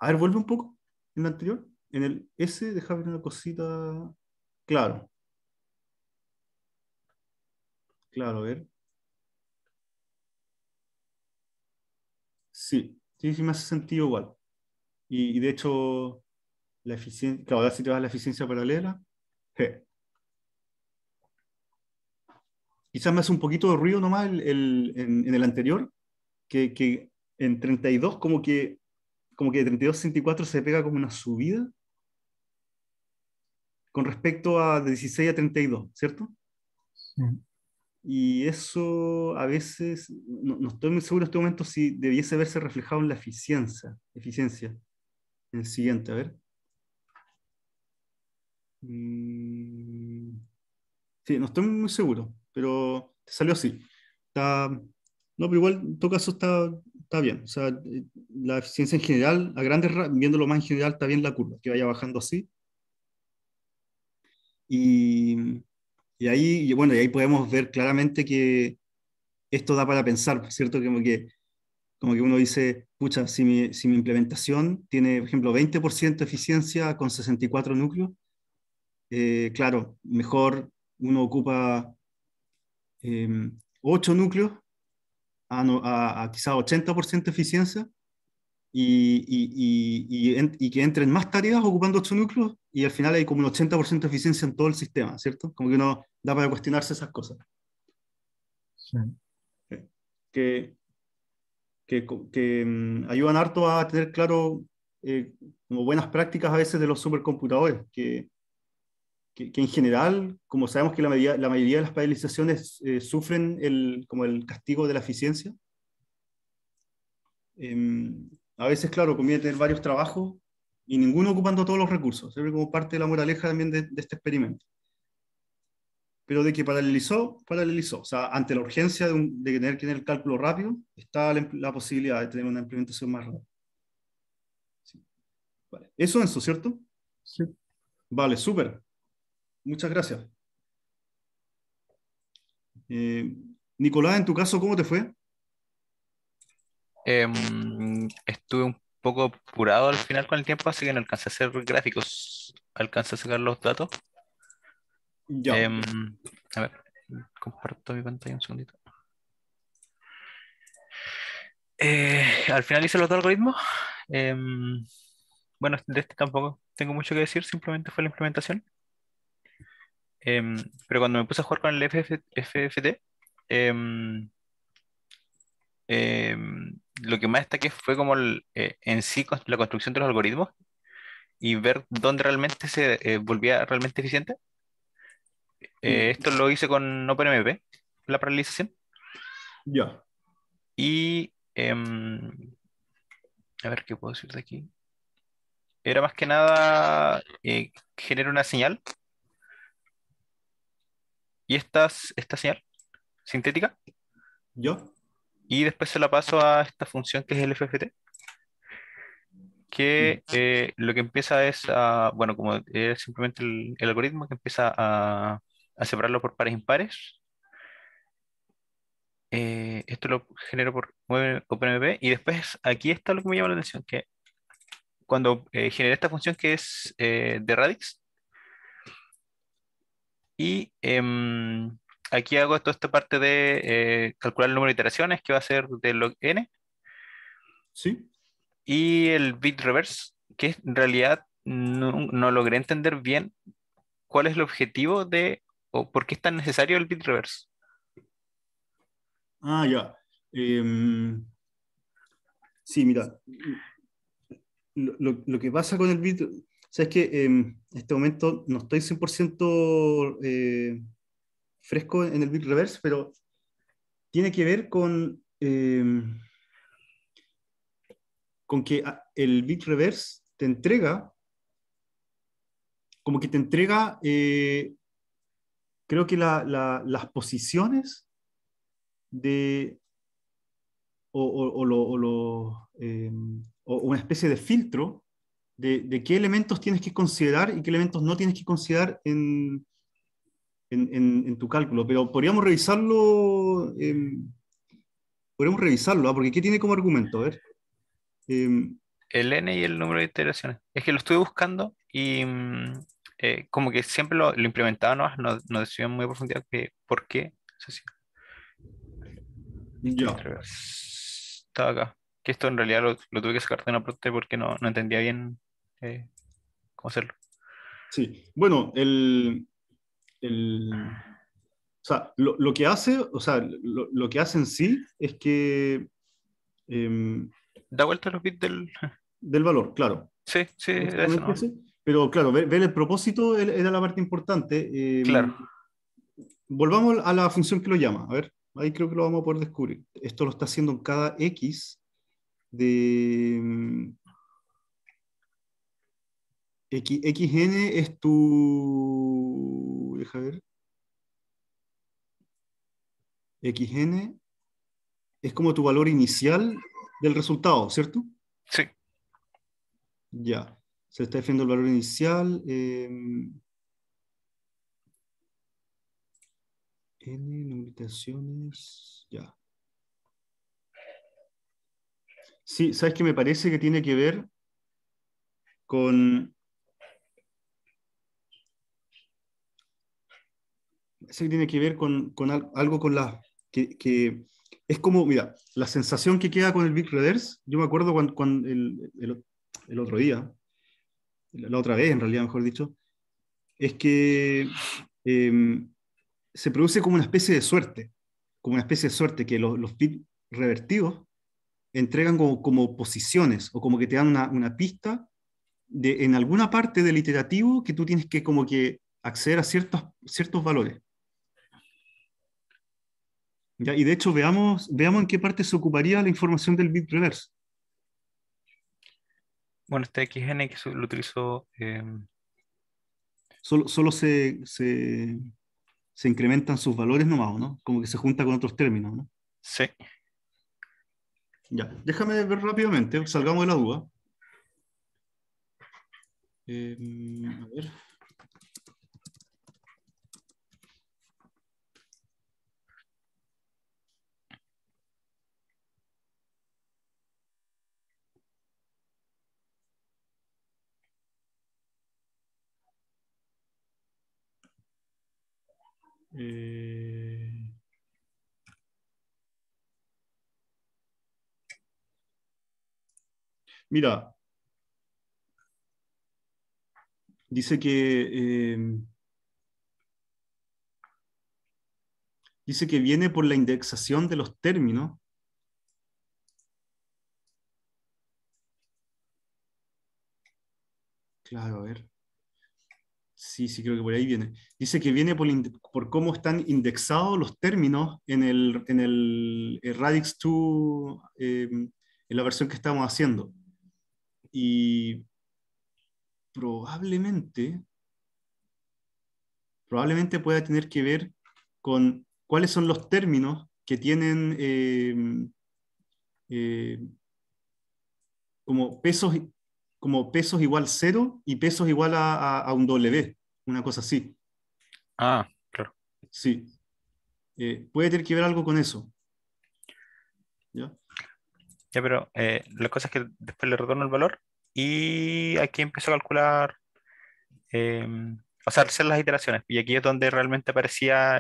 A: A ver, vuelve un poco. En el anterior, en el S, deja ver una cosita. Claro. Claro, a ver. Sí, sí, sí me hace sentido igual. Y, de hecho, la eficiencia, claro, ahora si te vas a la eficiencia paralela, quizás me hace un poquito de ruido nomás en, el anterior, que, en 32 como que, como que de 32 a 64 se pega como una subida con respecto a de 16 a 32, ¿cierto? Sí. Y eso a veces, no, estoy muy seguro en este momento si debiese haberse reflejado en la eficiencia. eficiencia. En el siguiente, a ver. Mm. Sí, no estoy muy seguro pero te salió así. Está, no, pero igual en todo caso está, está bien. O sea, la eficiencia en general, a grandes viéndolo más en general, está bien la curva, que vaya bajando así. Y, y ahí, bueno, y ahí podemos ver claramente que esto da para pensar, ¿cierto? Como que, como que uno dice, pucha, si mi, si mi implementación tiene, por ejemplo, 20% de eficiencia con 64 núcleos, eh, claro, mejor uno ocupa Em, ocho núcleos a, a, a quizá 80% eficiencia y, y, y, y, que entren más tareas ocupando ocho núcleos y al final hay como un 80% de eficiencia en todo el sistema, ¿cierto? Como que uno da para cuestionarse esas cosas. Sí. Que, que, em, ayudan harto a tener claro eh, como buenas prácticas a veces de los supercomputadores, que, que, en general, como sabemos que la, mayoría, de las paralizaciones eh, sufren el, como el castigo de la eficiencia. Em, a veces, claro, conviene tener varios trabajos y ninguno ocupando todos los recursos, siempre como parte de la moraleja también de, este experimento. Pero de que paralelizó, paralelizó. O sea, ante la urgencia de, tener que tener el cálculo rápido, está la, em, posibilidad de tener una implementación más rápida. Eso Vale. Eso, ¿cierto? Vale, súper. Muchas gracias. Eh, Nicolás, en tu caso, ¿cómo te fue?
D: Em, estuve un poco apurado al final con el tiempo, así que no alcancé a hacer gráficos, alcancé a sacar los datos. Ya. Em, a ver, comparto mi pantalla un segundito. Eh, al final hice los dos algoritmos. Em, bueno, de este tampoco tengo mucho que decir, simplemente fue la implementación. Em, pero cuando me puse a jugar con el FFT, em, em, lo que más destaqué fue como eh, en sí la construcción de los algoritmos y ver dónde realmente se eh, volvía realmente eficiente. Eh, mm. esto lo hice con OpenMP, la paralización. Ya. Y
C: a ver qué puedo decir de aquí.
D: Era más que nada generar una señal ¿Y esta señal sintética? Yo. Y después se la paso a esta función que es el FFT. Que mm. eh, lo que empieza es a, bueno, como es simplemente el, algoritmo que empieza a, a, separarlo por pares impares. Eh, esto lo genero por OpenMP. Y después aquí está lo que me llama la atención, que cuando eh, genera esta función que es de radix, y em, aquí hago toda esta parte de eh, calcular el número de iteraciones, que va a ser de log n. Sí. Y el bit reverse, que en realidad no, logré entender bien cuál es el objetivo de, o por qué es tan necesario el bit reverse.
A: Ah, ya. Em, sí, mira. Lo, lo, que pasa con el bit, sabes que em, en este momento no estoy 100% eh, fresco en el bit Reverse, pero tiene que ver con, em, con que ah, el bit Reverse te entrega, como que te entrega, eh, creo que las posiciones de, em, o, una especie de filtro de, qué elementos tienes que considerar y qué elementos no tienes que considerar en, en, tu cálculo. Pero podríamos revisarlo, em, podríamos revisarlo, ¿ah? porque ¿qué tiene como argumento? ver. Em,
D: el n y el número de iteraciones. Es que lo estuve buscando y mm, eh, como que siempre lo, lo implementaba no, no en muy a profundidad por qué Estaba acá. Que esto en realidad lo, tuve que sacar de una parte porque no, no entendía bien eh, cómo hacerlo.
A: Sí, bueno, el, o sea, lo, que hace, o sea, lo, que hace en sí es que... Em, da vuelta los bits del... *laughs* Del valor, claro. Sí, sí, este Pero claro, ver, el propósito era la parte importante. Em, claro. Volvamos a la función que lo llama. A ver, ahí creo que lo vamos a poder descubrir. Esto lo está haciendo en cada X de, em, X, XN es tu... Deja ver. XN es como tu valor inicial del resultado, ¿cierto? Sí. Ya. Se está defendiendo el valor inicial. Em, N limitaciones. Ya. Sí, sabes que me parece que tiene que ver con sé tiene que ver con, algo con la... Que, es como, mira, la sensación que queda con el Big Reverse, yo me acuerdo cuando, el, otro día, la otra vez en realidad, mejor dicho, es que em, se produce como una especie de suerte, como una especie de suerte que los, los revertidos entregan como, posiciones o como que te dan una, pista de, en alguna parte del iterativo que tú tienes que como que acceder a ciertos valores. Y de hecho, veamos, veamos en qué parte se ocuparía la información del bit reverse.
D: Bueno, este XN que lo utilizó... Em,
A: solo, se, incrementan sus valores nomás, ¿no? Como que se junta con otros términos, ¿no? Sí. Ya, déjame ver rápidamente, salgamos de la duda. Em, a ver.
B: Eh,
A: mira, dice que eh, dice que viene por la indexación de los términos. Claro, a ver. Sí, sí, creo que por ahí viene. Dice que viene por, cómo están indexados los términos en el, en el, eh, Radix 2, em, en la versión que estamos haciendo. Y probablemente, probablemente pueda tener que ver con cuáles son los términos que tienen em, eh, como pesos como pesos igual cero y pesos igual a, un doble un W, una cosa así. Ah, claro. Sí. Eh, puede tener que ver algo con eso.
D: ¿Ya? Ya, pero eh, la cosa es que después le retorno el valor y aquí empiezo a calcular, em, o sea, hacer las iteraciones. Y aquí es donde realmente aparecía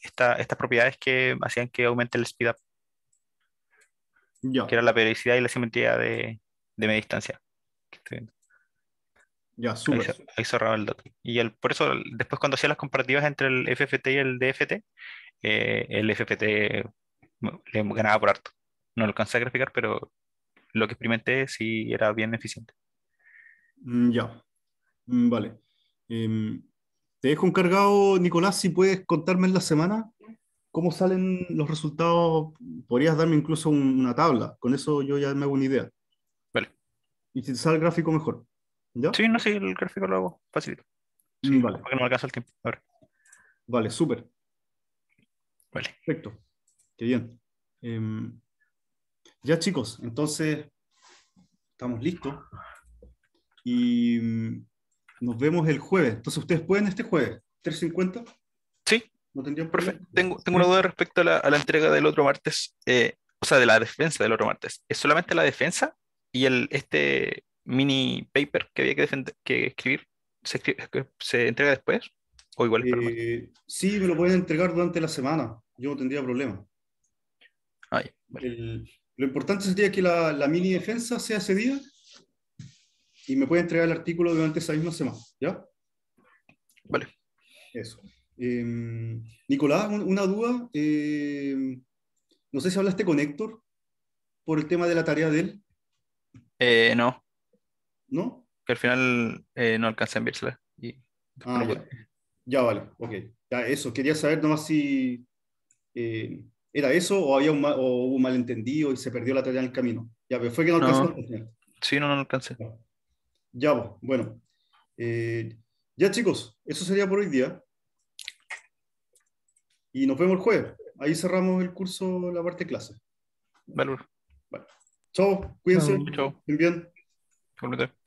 D: estas propiedades que hacían que aumente el speedup. Que era la periodicidad y la simetría de, de media distancia. Ya, súper. Ahí, cerraba el dato. Y por eso, después cuando hacía las comparativas entre el FFT y el DFT, eh, el FFT mm, le ganaba por harto. No lo alcancé a graficar, pero lo que experimenté sí era bien eficiente.
A: Mm, ya, mm, vale. Em, te dejo encargado, Nicolás, si puedes contarme en la semana cómo salen los resultados. Podrías darme incluso una tabla. Con eso yo ya me hago una idea. Y si te sale el gráfico, mejor. Sí, no, sé el gráfico lo hago fácil. Sí, mm, vale. Porque no me alcanza el tiempo. Vale, súper. Perfecto. Qué bien. Em, ya, chicos, entonces estamos listos. Y mm, nos vemos el jueves. Entonces, ¿ustedes pueden este jueves? ¿3.50?
D: Sí. ¿No tendrían Tengo, una duda respecto a la, entrega del otro martes, eh, o sea, de la defensa del otro martes. ¿Es solamente la defensa y el, este mini paper que había que, que escribir, ¿se, entrega después? ¿O igual eh,
A: sí, me lo pueden entregar durante la semana. Yo no tendría problema. Ah, lo importante sería que la, mini defensa sea ese día y me puede entregar el artículo durante esa misma semana. ¿Ya? Vale. Eso. Em, Nicolás, una duda. Em, no sé si hablaste con Héctor por el tema de la tarea de él.
D: Eh, no. ¿No? Que al final eh, no alcancé a enviársela.
A: ya. vale, ok. Ya, eso, quería saber nomás si eh, era eso o, había un o hubo un malentendido y se perdió la tarea en el camino. Ya, pero fue que no alcancé.
D: Sí, no, no alcancé.
A: Ya, pues, bueno. ya chicos, eso sería por hoy día. Y nos vemos el jueves. Ahí cerramos el curso, la parte clase. Vale Chao, cuídense. Chao. Bien, bien. Buenas